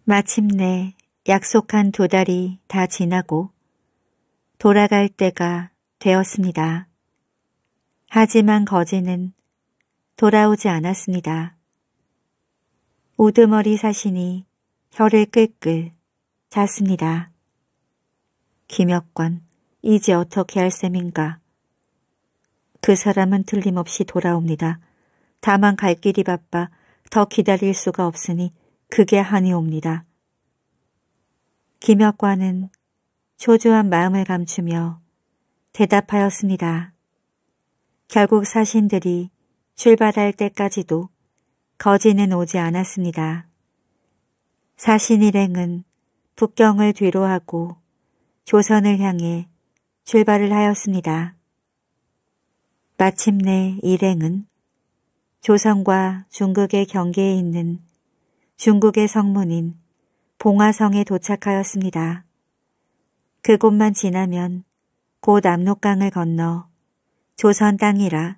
마침내 약속한 두 달이 다 지나고 돌아갈 때가 되었습니다. 하지만 거지는 돌아오지 않았습니다. 우두머리 사시니 혀를 끌끌 잤습니다. 김혁관, 이제 어떻게 할 셈인가? 그 사람은 틀림없이 돌아옵니다. 다만 갈 길이 바빠 더 기다릴 수가 없으니 그게 한이 옵니다. 김혁관은 초조한 마음을 감추며 대답하였습니다. 결국 사신들이 출발할 때까지도 거지는 오지 않았습니다. 사신 일행은 북경을 뒤로 하고 조선을 향해 출발을 하였습니다. 마침내 일행은 조선과 중국의 경계에 있는 중국의 성문인 봉화성에 도착하였습니다. 그곳만 지나면 곧 압록강을 건너 조선 땅이라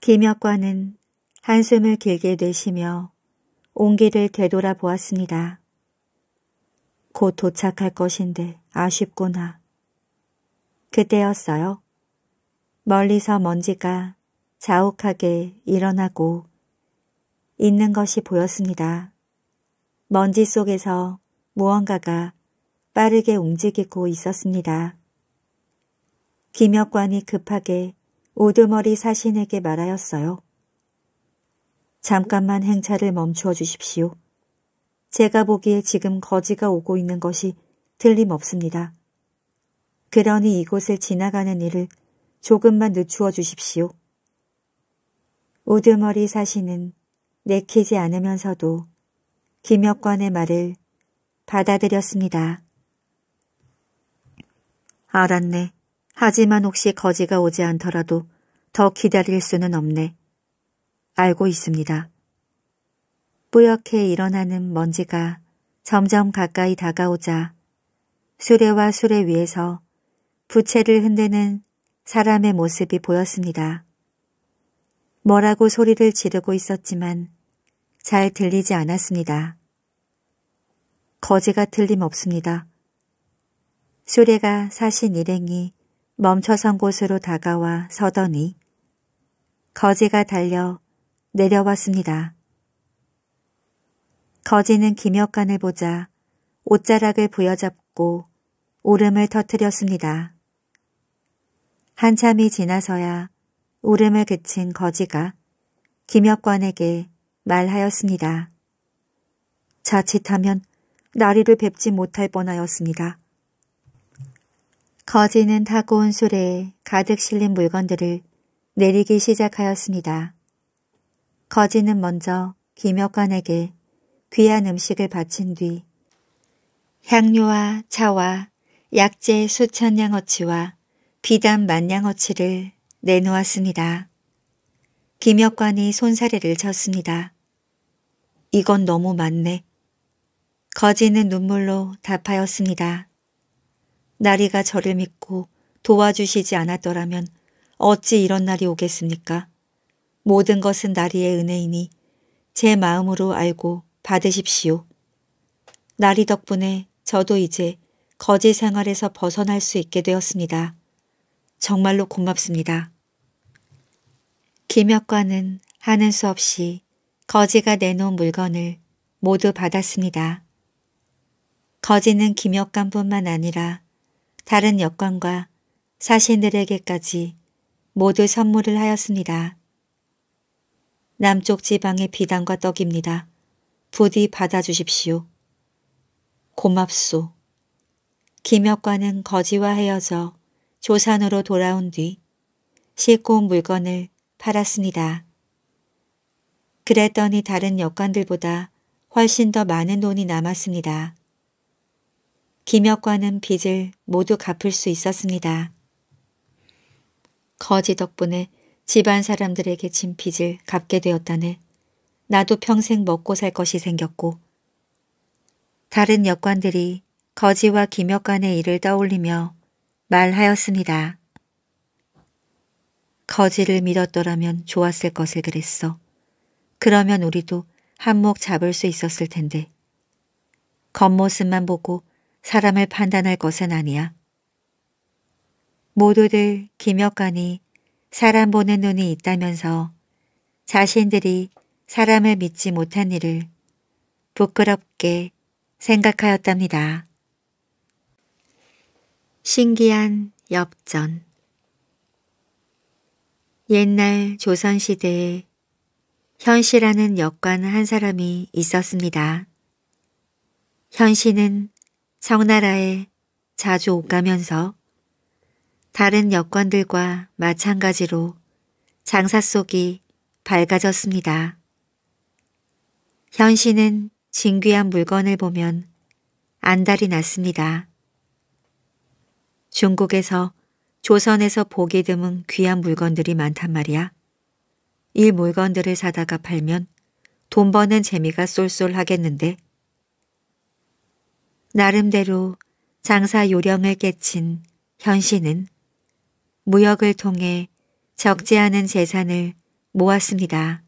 김혁관은 한숨을 길게 내쉬며 온기를 되돌아 보았습니다. 곧 도착할 것인데 아쉽구나. 그때였어요. 멀리서 먼지가 자욱하게 일어나고 있는 것이 보였습니다. 먼지 속에서 무언가가 빠르게 움직이고 있었습니다. 김혁관이 급하게 우두머리 사신에게 말하였어요. 잠깐만 행차를 멈추어 주십시오. 제가 보기에 지금 거지가 오고 있는 것이 틀림없습니다. 그러니 이곳을 지나가는 일을 조금만 늦추어 주십시오. 우두머리 사신은 내키지 않으면서도 김혁관의 말을 받아들였습니다. 알았네. 하지만 혹시 거지가 오지 않더라도 더 기다릴 수는 없네. 알고 있습니다. 뿌옇게 일어나는 먼지가 점점 가까이 다가오자 수레와 수레 위에서 부채를 흔드는 사람의 모습이 보였습니다. 뭐라고 소리를 지르고 있었지만 잘 들리지 않았습니다. 거지가 틀림없습니다. 수레가 사신 일행이 멈춰선 곳으로 다가와 서더니 거지가 달려 내려왔습니다. 거지는 김혁관을 보자 옷자락을 부여잡고 울음을 터뜨렸습니다. 한참이 지나서야 울음을 그친 거지가 김혁관에게 말하였습니다. 자칫하면 나리를 뵙지 못할 뻔하였습니다. 거지는 타고 온 술에 가득 실린 물건들을 내리기 시작하였습니다. 거지는 먼저 김역관에게 귀한 음식을 바친 뒤 향료와 차와 약재 수천 양어치와 비단 만 양어치를 내놓았습니다. 김역관이 손사래를 쳤습니다. 이건 너무 많네. 거지는 눈물로 답하였습니다. 나리가 저를 믿고 도와주시지 않았더라면 어찌 이런 날이 오겠습니까? 모든 것은 나리의 은혜이니 제 마음으로 알고 받으십시오. 나리 덕분에 저도 이제 거지 생활에서 벗어날 수 있게 되었습니다. 정말로 고맙습니다. 김혁과는 하는 수 없이 거지가 내놓은 물건을 모두 받았습니다. 거지는 김혁관뿐만 아니라 다른 여권과 사신들에게까지 모두 선물을 하였습니다. 남쪽 지방의 비단과 떡입니다. 부디 받아주십시오. 고맙소. 김혁과는 거지와 헤어져 조산으로 돌아온 뒤 싣고 온 물건을 팔았습니다. 그랬더니 다른 역관들보다 훨씬 더 많은 돈이 남았습니다. 김혁과는 빚을 모두 갚을 수 있었습니다. 거지 덕분에 집안 사람들에게 진 빚을 갚게 되었다네. 나도 평생 먹고 살 것이 생겼고 다른 역관들이 거지와 김혁관의 일을 떠올리며 말하였습니다. 거지를 믿었더라면 좋았을 것을 그랬어. 그러면 우리도 한몫 잡을 수 있었을 텐데. 겉모습만 보고 사람을 판단할 것은 아니야. 모두들 김역관이 사람 보는 눈이 있다면서 자신들이 사람을 믿지 못한 일을 부끄럽게 생각하였답니다. 신기한 엽전 옛날 조선시대에 현씨라는 역관 한 사람이 있었습니다. 현씨는 청나라에 자주 오가면서 다른 여권들과 마찬가지로 장사 속이 밝아졌습니다. 현신은 진귀한 물건을 보면 안달이 났습니다. 중국에서 조선에서 보기 드문 귀한 물건들이 많단 말이야. 이 물건들을 사다가 팔면 돈 버는 재미가 쏠쏠하겠는데 나름대로 장사 요령을 깨친 현신은 무역을 통해 적지 않은 재산을 모았습니다.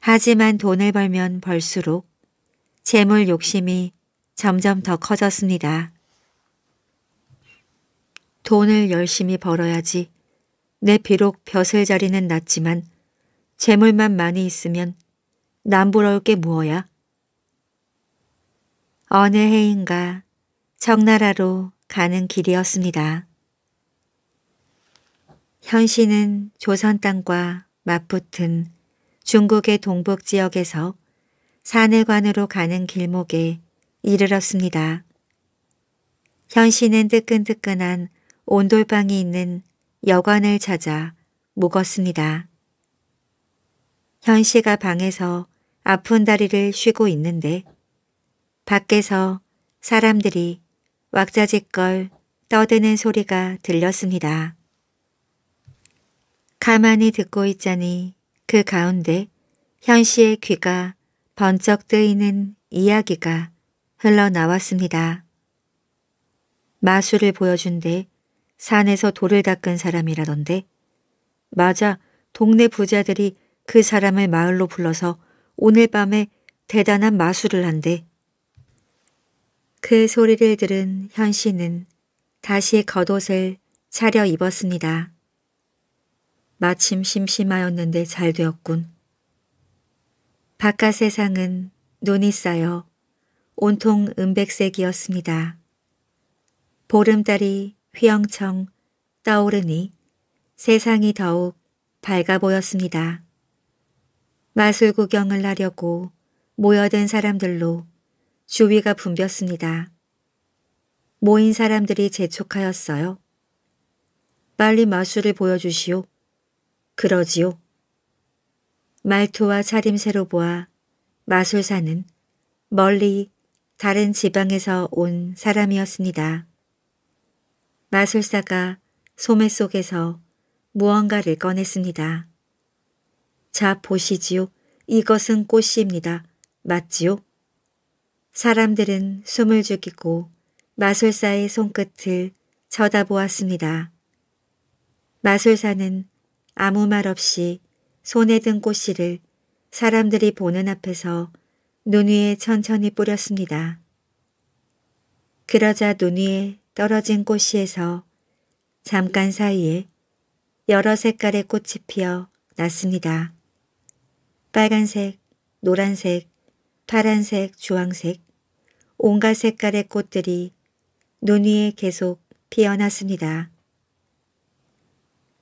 하지만 돈을 벌면 벌수록 재물 욕심이 점점 더 커졌습니다. 돈을 열심히 벌어야지 내 비록 벼슬 자리는 낮지만 재물만 많이 있으면 남부러울 게무어야 어느 해인가 청나라로 가는 길이었습니다. 현씨는 조선 땅과 맞붙은 중국의 동북 지역에서 사내관으로 가는 길목에 이르렀습니다. 현씨는 뜨끈뜨끈한 온돌방이 있는 여관을 찾아 묵었습니다. 현씨가 방에서 아픈 다리를 쉬고 있는데 밖에서 사람들이 왁자지껄 떠드는 소리가 들렸습니다. 가만히 듣고 있자니 그 가운데 현 씨의 귀가 번쩍 뜨이는 이야기가 흘러나왔습니다. 마술을 보여준데 산에서 돌을 닦은 사람이라던데 맞아 동네 부자들이 그 사람을 마을로 불러서 오늘 밤에 대단한 마술을 한대. 그 소리를 들은 현신은 다시 겉옷을 차려 입었습니다. 마침 심심하였는데 잘 되었군. 바깥 세상은 눈이 쌓여 온통 은백색이었습니다. 보름달이 휘영청 떠오르니 세상이 더욱 밝아 보였습니다. 마술 구경을 하려고 모여든 사람들로 주위가 붐볐습니다. 모인 사람들이 재촉하였어요. 빨리 마술을 보여주시오. 그러지요. 말투와 차림새로 보아 마술사는 멀리 다른 지방에서 온 사람이었습니다. 마술사가 소매 속에서 무언가를 꺼냈습니다. 자 보시지요. 이것은 꽃입니다. 이 맞지요? 사람들은 숨을 죽이고 마술사의 손끝을 쳐다보았습니다. 마술사는 아무 말 없이 손에 든 꽃씨를 사람들이 보는 앞에서 눈 위에 천천히 뿌렸습니다. 그러자 눈 위에 떨어진 꽃씨에서 잠깐 사이에 여러 색깔의 꽃이 피어 났습니다. 빨간색, 노란색, 파란색, 주황색, 온갖 색깔의 꽃들이 눈 위에 계속 피어났습니다.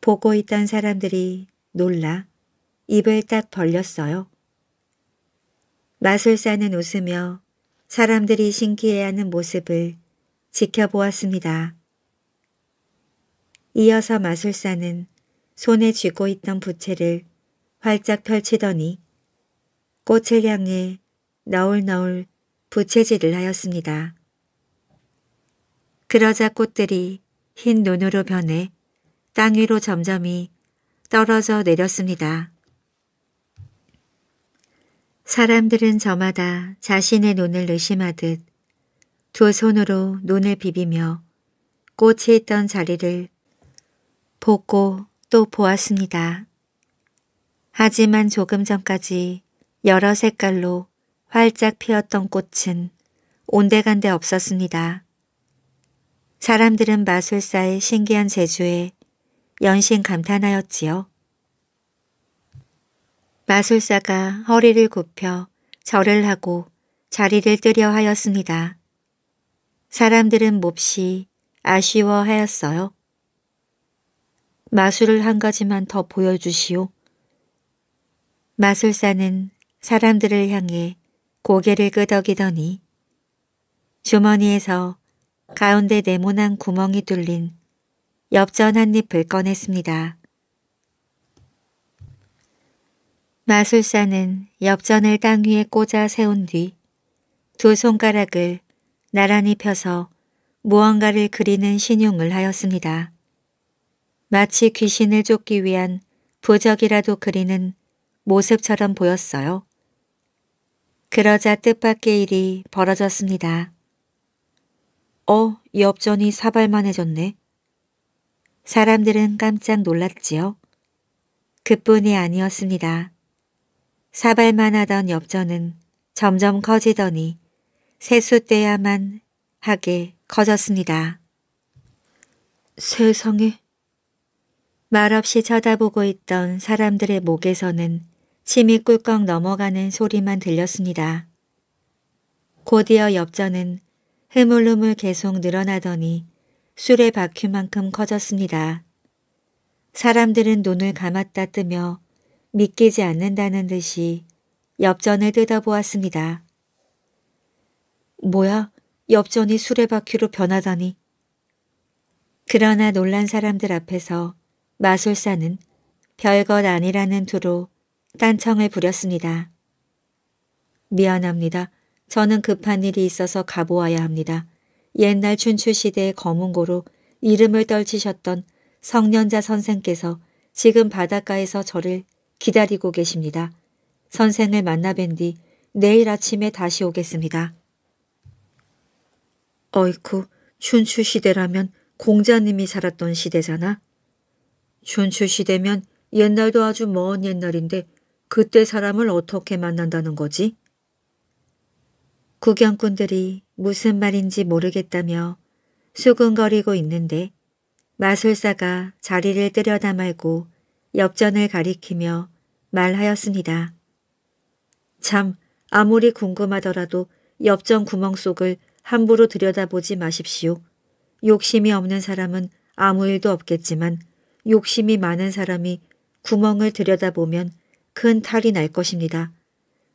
보고 있던 사람들이 놀라 입을 딱 벌렸어요. 마술사는 웃으며 사람들이 신기해하는 모습을 지켜보았습니다. 이어서 마술사는 손에 쥐고 있던 부채를 활짝 펼치더니 꽃을 향해 너울너울 부채질을 하였습니다. 그러자 꽃들이 흰 눈으로 변해 땅 위로 점점이 떨어져 내렸습니다. 사람들은 저마다 자신의 눈을 의심하듯 두 손으로 눈을 비비며 꽃이 있던 자리를 보고 또 보았습니다. 하지만 조금 전까지 여러 색깔로 활짝 피었던 꽃은 온데간데 없었습니다. 사람들은 마술사의 신기한 재주에 연신 감탄하였지요. 마술사가 허리를 굽혀 절을 하고 자리를 뜨려 하였습니다. 사람들은 몹시 아쉬워하였어요. 마술을 한 가지만 더 보여주시오. 마술사는 사람들을 향해 고개를 끄덕이더니 주머니에서 가운데 네모난 구멍이 뚫린 엽전 한 잎을 꺼냈습니다. 마술사는 엽전을 땅 위에 꽂아 세운 뒤 두 손가락을 나란히 펴서 무언가를 그리는 신용을 하였습니다. 마치 귀신을 쫓기 위한 부적이라도 그리는 모습처럼 보였어요. 그러자 뜻밖의 일이 벌어졌습니다. 어, 엽전이 사발만해졌네. 사람들은 깜짝 놀랐지요. 그뿐이 아니었습니다. 사발만 하던 엽전은 점점 커지더니 세수때야만 하게 커졌습니다. 세상에 말없이 쳐다보고 있던 사람들의 목에서는 침이 꿀꺽 넘어가는 소리만 들렸습니다. 곧이어 엽전은 흐물흐물 계속 늘어나더니 술의 바퀴만큼 커졌습니다. 사람들은 눈을 감았다 뜨며 믿기지 않는다는 듯이 엽전을 뜯어보았습니다. 뭐야? 엽전이 술의 바퀴로 변하다니. 그러나 놀란 사람들 앞에서 마술사는 별것 아니라는 두로 딴청을 부렸습니다. 미안합니다. 저는 급한 일이 있어서 가보아야 합니다. 옛날 춘추시대의 거문고로 이름을 떨치셨던 성년자 선생께서 지금 바닷가에서 저를 기다리고 계십니다. 선생을 만나 뵌 뒤 내일 아침에 다시 오겠습니다. 어이쿠, 춘추시대라면 공자님이 살았던 시대잖아. 춘추시대면 옛날도 아주 먼 옛날인데 그때 사람을 어떻게 만난다는 거지? 구경꾼들이 무슨 말인지 모르겠다며 수근거리고 있는데 마술사가 자리를 때려다 말고 엽전을 가리키며 말하였습니다. 참 아무리 궁금하더라도 엽전 구멍 속을 함부로 들여다보지 마십시오. 욕심이 없는 사람은 아무 일도 없겠지만 욕심이 많은 사람이 구멍을 들여다보면 큰 탈이 날 것입니다.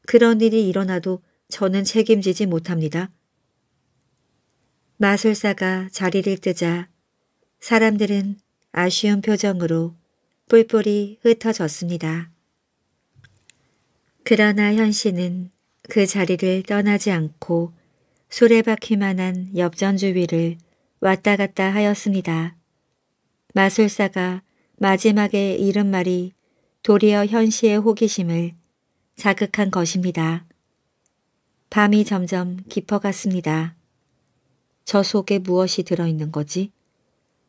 그런 일이 일어나도 저는 책임지지 못합니다. 마술사가 자리를 뜨자 사람들은 아쉬운 표정으로 뿔뿔이 흩어졌습니다. 그러나 현씨는 그 자리를 떠나지 않고 수레박힐만한엽전주위를 왔다 갔다 하였습니다. 마술사가 마지막에 이른 말이 도리어 현시의 호기심을 자극한 것입니다. 밤이 점점 깊어갔습니다. 저 속에 무엇이 들어있는 거지?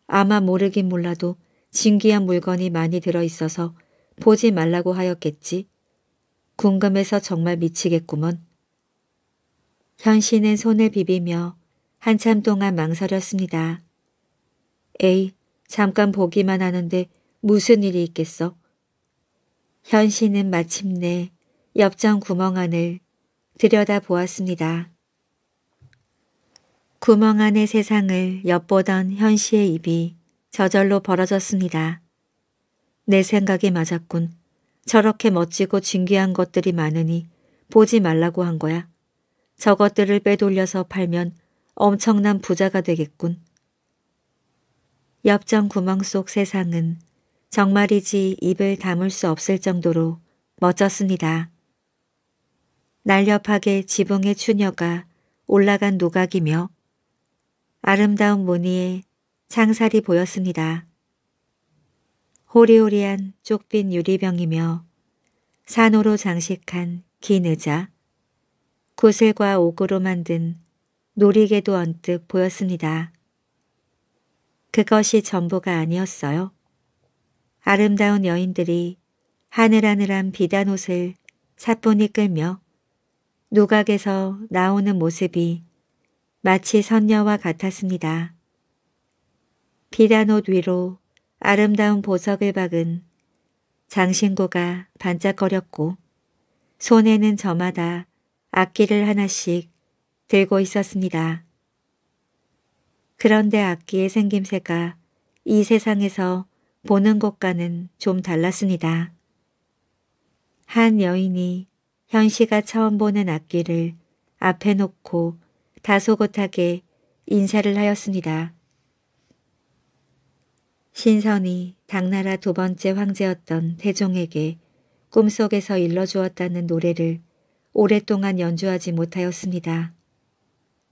아마 모르긴 몰라도 진귀한 물건이 많이 들어있어서 보지 말라고 하였겠지. 궁금해서 정말 미치겠구먼. 현씨는 손을 비비며 한참 동안 망설였습니다. 에이, 잠깐 보기만 하는데 무슨 일이 있겠어? 현신는 마침내 옆전 구멍 안을 들여다보았습니다. 구멍 안의 세상을 엿보던 현씨의 입이 저절로 벌어졌습니다. 내 생각이 맞았군. 저렇게 멋지고 진귀한 것들이 많으니 보지 말라고 한 거야. 저것들을 빼돌려서 팔면 엄청난 부자가 되겠군. 옆전 구멍 속 세상은 정말이지 입을 담을 수 없을 정도로 멋졌습니다. 날렵하게 지붕의 추녀가 올라간 노각이며 아름다운 무늬의 창살이 보였습니다. 호리호리한 쪽빈 유리병이며 산호로 장식한 긴 의자, 구슬과 옥으로 만든 놀이개도 언뜻 보였습니다. 그것이 전부가 아니었어요. 아름다운 여인들이 하늘하늘한 비단 옷을 사뿐히 끌며 노각에서 나오는 모습이 마치 선녀와 같았습니다. 비단 옷 위로 아름다운 보석을 박은 장신구가 반짝거렸고 손에는 저마다 악기를 하나씩 들고 있었습니다. 그런데 악기의 생김새가 이 세상에서 보는 것과는 좀 달랐습니다. 한 여인이 현 씨가 처음 보는 악기를 앞에 놓고 다소곳하게 인사를 하였습니다. 신선이 당나라 두 번째 황제였던 태종에게 꿈속에서 일러주었다는 노래를 오랫동안 연주하지 못하였습니다.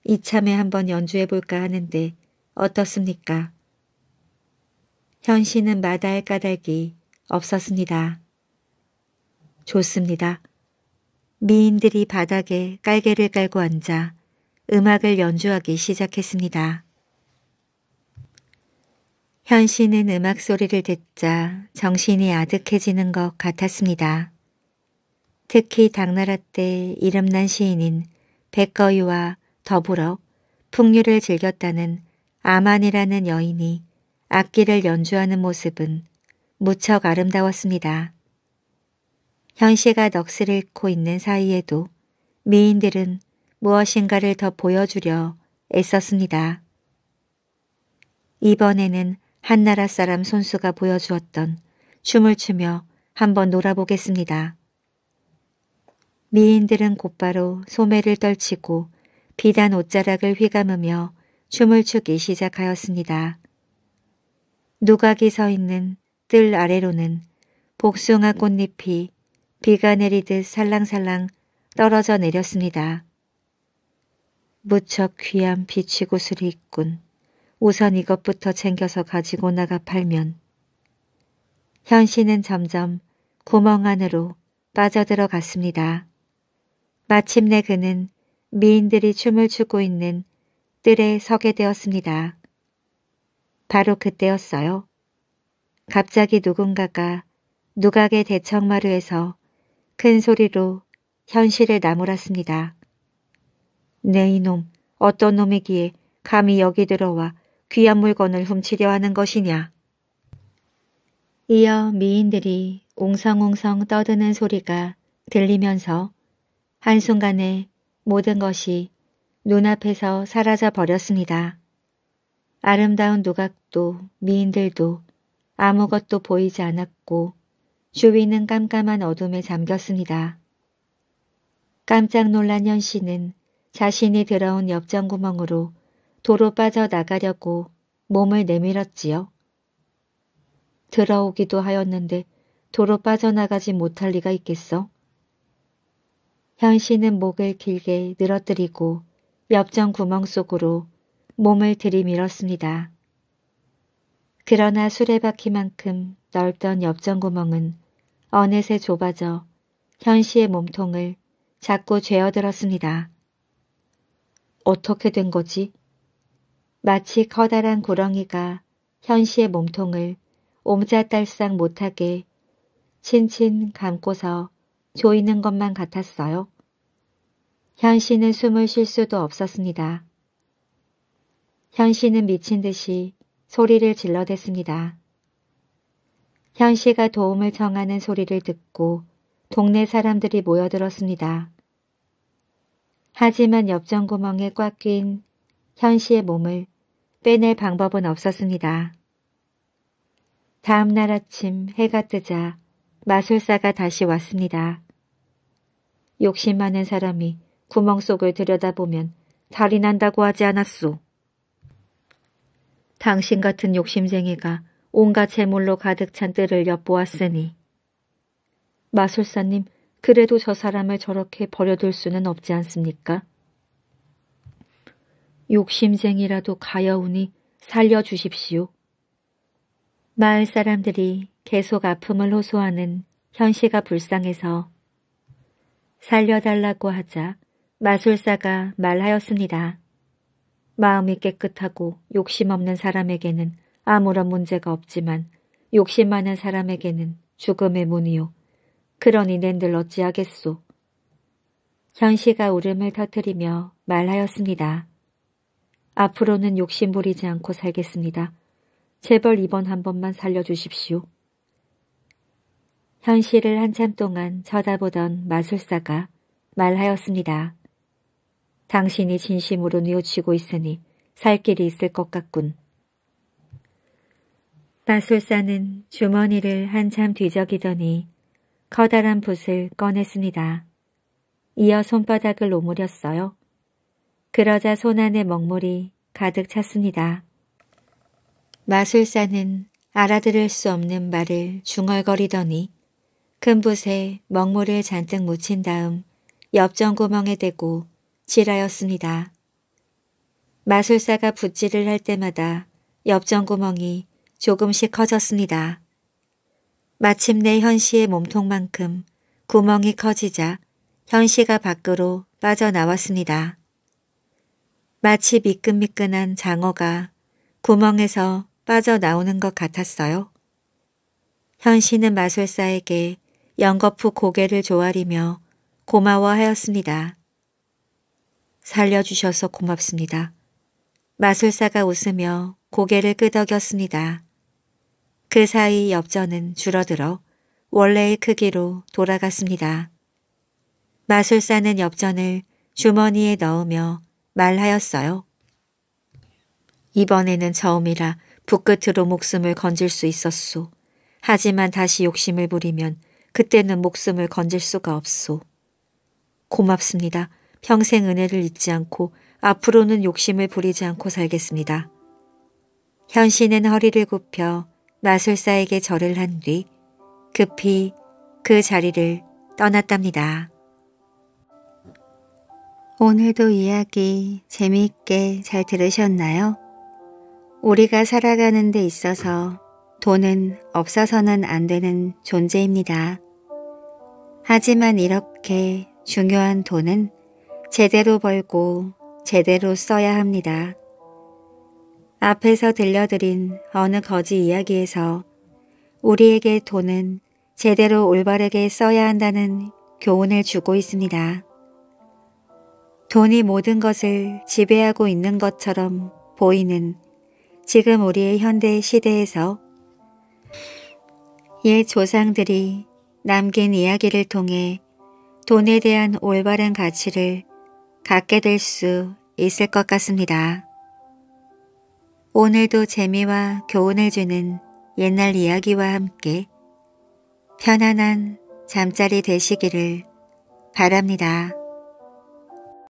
이참에 한번 연주해볼까 하는데 어떻습니까? 현씨는 마다할 까닭이 없었습니다. 좋습니다. 미인들이 바닥에 깔개를 깔고 앉아 음악을 연주하기 시작했습니다. 현씨는 음악 소리를 듣자 정신이 아득해지는 것 같았습니다. 특히 당나라 때 이름난 시인인 백거유와 더불어 풍류를 즐겼다는 아만이라는 여인이 악기를 연주하는 모습은 무척 아름다웠습니다. 현씨가 넋을 잃고 있는 사이에도 미인들은 무엇인가를 더 보여주려 애썼습니다. 이번에는 한나라 사람 손수가 보여주었던 춤을 추며 한번 놀아보겠습니다. 미인들은 곧바로 소매를 떨치고 비단 옷자락을 휘감으며 춤을 추기 시작하였습니다. 누각이 서 있는 뜰 아래로는 복숭아 꽃잎이 비가 내리듯 살랑살랑 떨어져 내렸습니다. 무척 귀한 비치 구슬이 있군. 우선 이것부터 챙겨서 가지고 나가 팔면. 현신은 점점 구멍 안으로 빠져들어갔습니다. 마침내 그는 미인들이 춤을 추고 있는 뜰에 서게 되었습니다. 바로 그때였어요. 갑자기 누군가가 누각의 대청마루에서 큰 소리로 현실에 나무랐습니다. 네 이놈, 어떤 놈이기에 감히 여기 들어와 귀한 물건을 훔치려 하는 것이냐. 이어 미인들이 옹성옹성 떠드는 소리가 들리면서 한순간에 모든 것이 눈앞에서 사라져 버렸습니다. 아름다운 누각도 미인들도 아무것도 보이지 않았고 주위는 깜깜한 어둠에 잠겼습니다. 깜짝 놀란 현씨는 자신이 들어온 옆전구멍으로 도로 빠져나가려고 몸을 내밀었지요. 들어오기도 하였는데 도로 빠져나가지 못할 리가 있겠어? 현씨는 목을 길게 늘어뜨리고 옆전 구멍 속으로 몸을 들이밀었습니다. 그러나 수레바퀴만큼 넓던 옆전구멍은 어느새 좁아져 현씨의 몸통을 자꾸 죄어들었습니다. 어떻게 된 거지? 마치 커다란 구렁이가 현씨의 몸통을 옴자딸상 못하게 친친 감고서 조이는 것만 같았어요. 현씨는 숨을 쉴 수도 없었습니다. 현씨는 미친 듯이 소리를 질러댔습니다. 현씨가 도움을 청하는 소리를 듣고 동네 사람들이 모여들었습니다. 하지만 옆전구멍에 꽉낀 현씨의 몸을 빼낼 방법은 없었습니다. 다음날 아침 해가 뜨자 마술사가 다시 왔습니다. 욕심 많은 사람이 구멍 속을 들여다보면 달이 난다고 하지 않았소. 당신 같은 욕심쟁이가 온갖 재물로 가득 찬 뜰을 엿보았으니. 마술사님, 그래도 저 사람을 저렇게 버려둘 수는 없지 않습니까? 욕심쟁이라도 가여우니 살려주십시오. 마을 사람들이 계속 아픔을 호소하는 현시가 불쌍해서 살려달라고 하자 마술사가 말하였습니다. 마음이 깨끗하고 욕심 없는 사람에게는 아무런 문제가 없지만 욕심 많은 사람에게는 죽음의 문이요. 그러니 낸들 어찌하겠소. 현씨가 울음을 터뜨리며 말하였습니다. 앞으로는 욕심 부리지 않고 살겠습니다. 제발 이번 한 번만 살려주십시오. 현씨를 한참 동안 쳐다보던 마술사가 말하였습니다. 당신이 진심으로 뉘우치고 있으니 살 길이 있을 것 같군. 마술사는 주머니를 한참 뒤적이더니 커다란 붓을 꺼냈습니다. 이어 손바닥을 오므렸어요. 그러자 손 안에 먹물이 가득 찼습니다. 마술사는 알아들을 수 없는 말을 중얼거리더니 큰 붓에 먹물을 잔뜩 묻힌 다음 옆전 구멍에 대고 지하였습니다 마술사가 붓질을 할 때마다 옆전구멍이 조금씩 커졌습니다. 마침내 현씨의 몸통만큼 구멍이 커지자 현씨가 밖으로 빠져나왔습니다. 마치 미끈미끈한 장어가 구멍에서 빠져나오는 것 같았어요. 현씨는 마술사에게 연거푸 고개를 조아리며 고마워하였습니다. 살려주셔서 고맙습니다. 마술사가 웃으며 고개를 끄덕였습니다. 그 사이 엽전은 줄어들어 원래의 크기로 돌아갔습니다. 마술사는 엽전을 주머니에 넣으며 말하였어요. 이번에는 처음이라 북끝으로 목숨을 건질 수 있었소. 하지만 다시 욕심을 부리면 그때는 목숨을 건질 수가 없소. 고맙습니다. 평생 은혜를 잊지 않고 앞으로는 욕심을 부리지 않고 살겠습니다. 현신은 허리를 굽혀 마술사에게 절을 한 뒤 급히 그 자리를 떠났답니다. 오늘도 이야기 재미있게 잘 들으셨나요? 우리가 살아가는 데 있어서 돈은 없어서는 안 되는 존재입니다. 하지만 이렇게 중요한 돈은 제대로 벌고 제대로 써야 합니다. 앞에서 들려드린 어느 거지 이야기에서 우리에게 돈은 제대로 올바르게 써야 한다는 교훈을 주고 있습니다. 돈이 모든 것을 지배하고 있는 것처럼 보이는 지금 우리의 현대 시대에서 옛 조상들이 남긴 이야기를 통해 돈에 대한 올바른 가치를 갖게 될 수 있을 것 같습니다. 오늘도 재미와 교훈을 주는 옛날 이야기와 함께 편안한 잠자리 되시기를 바랍니다.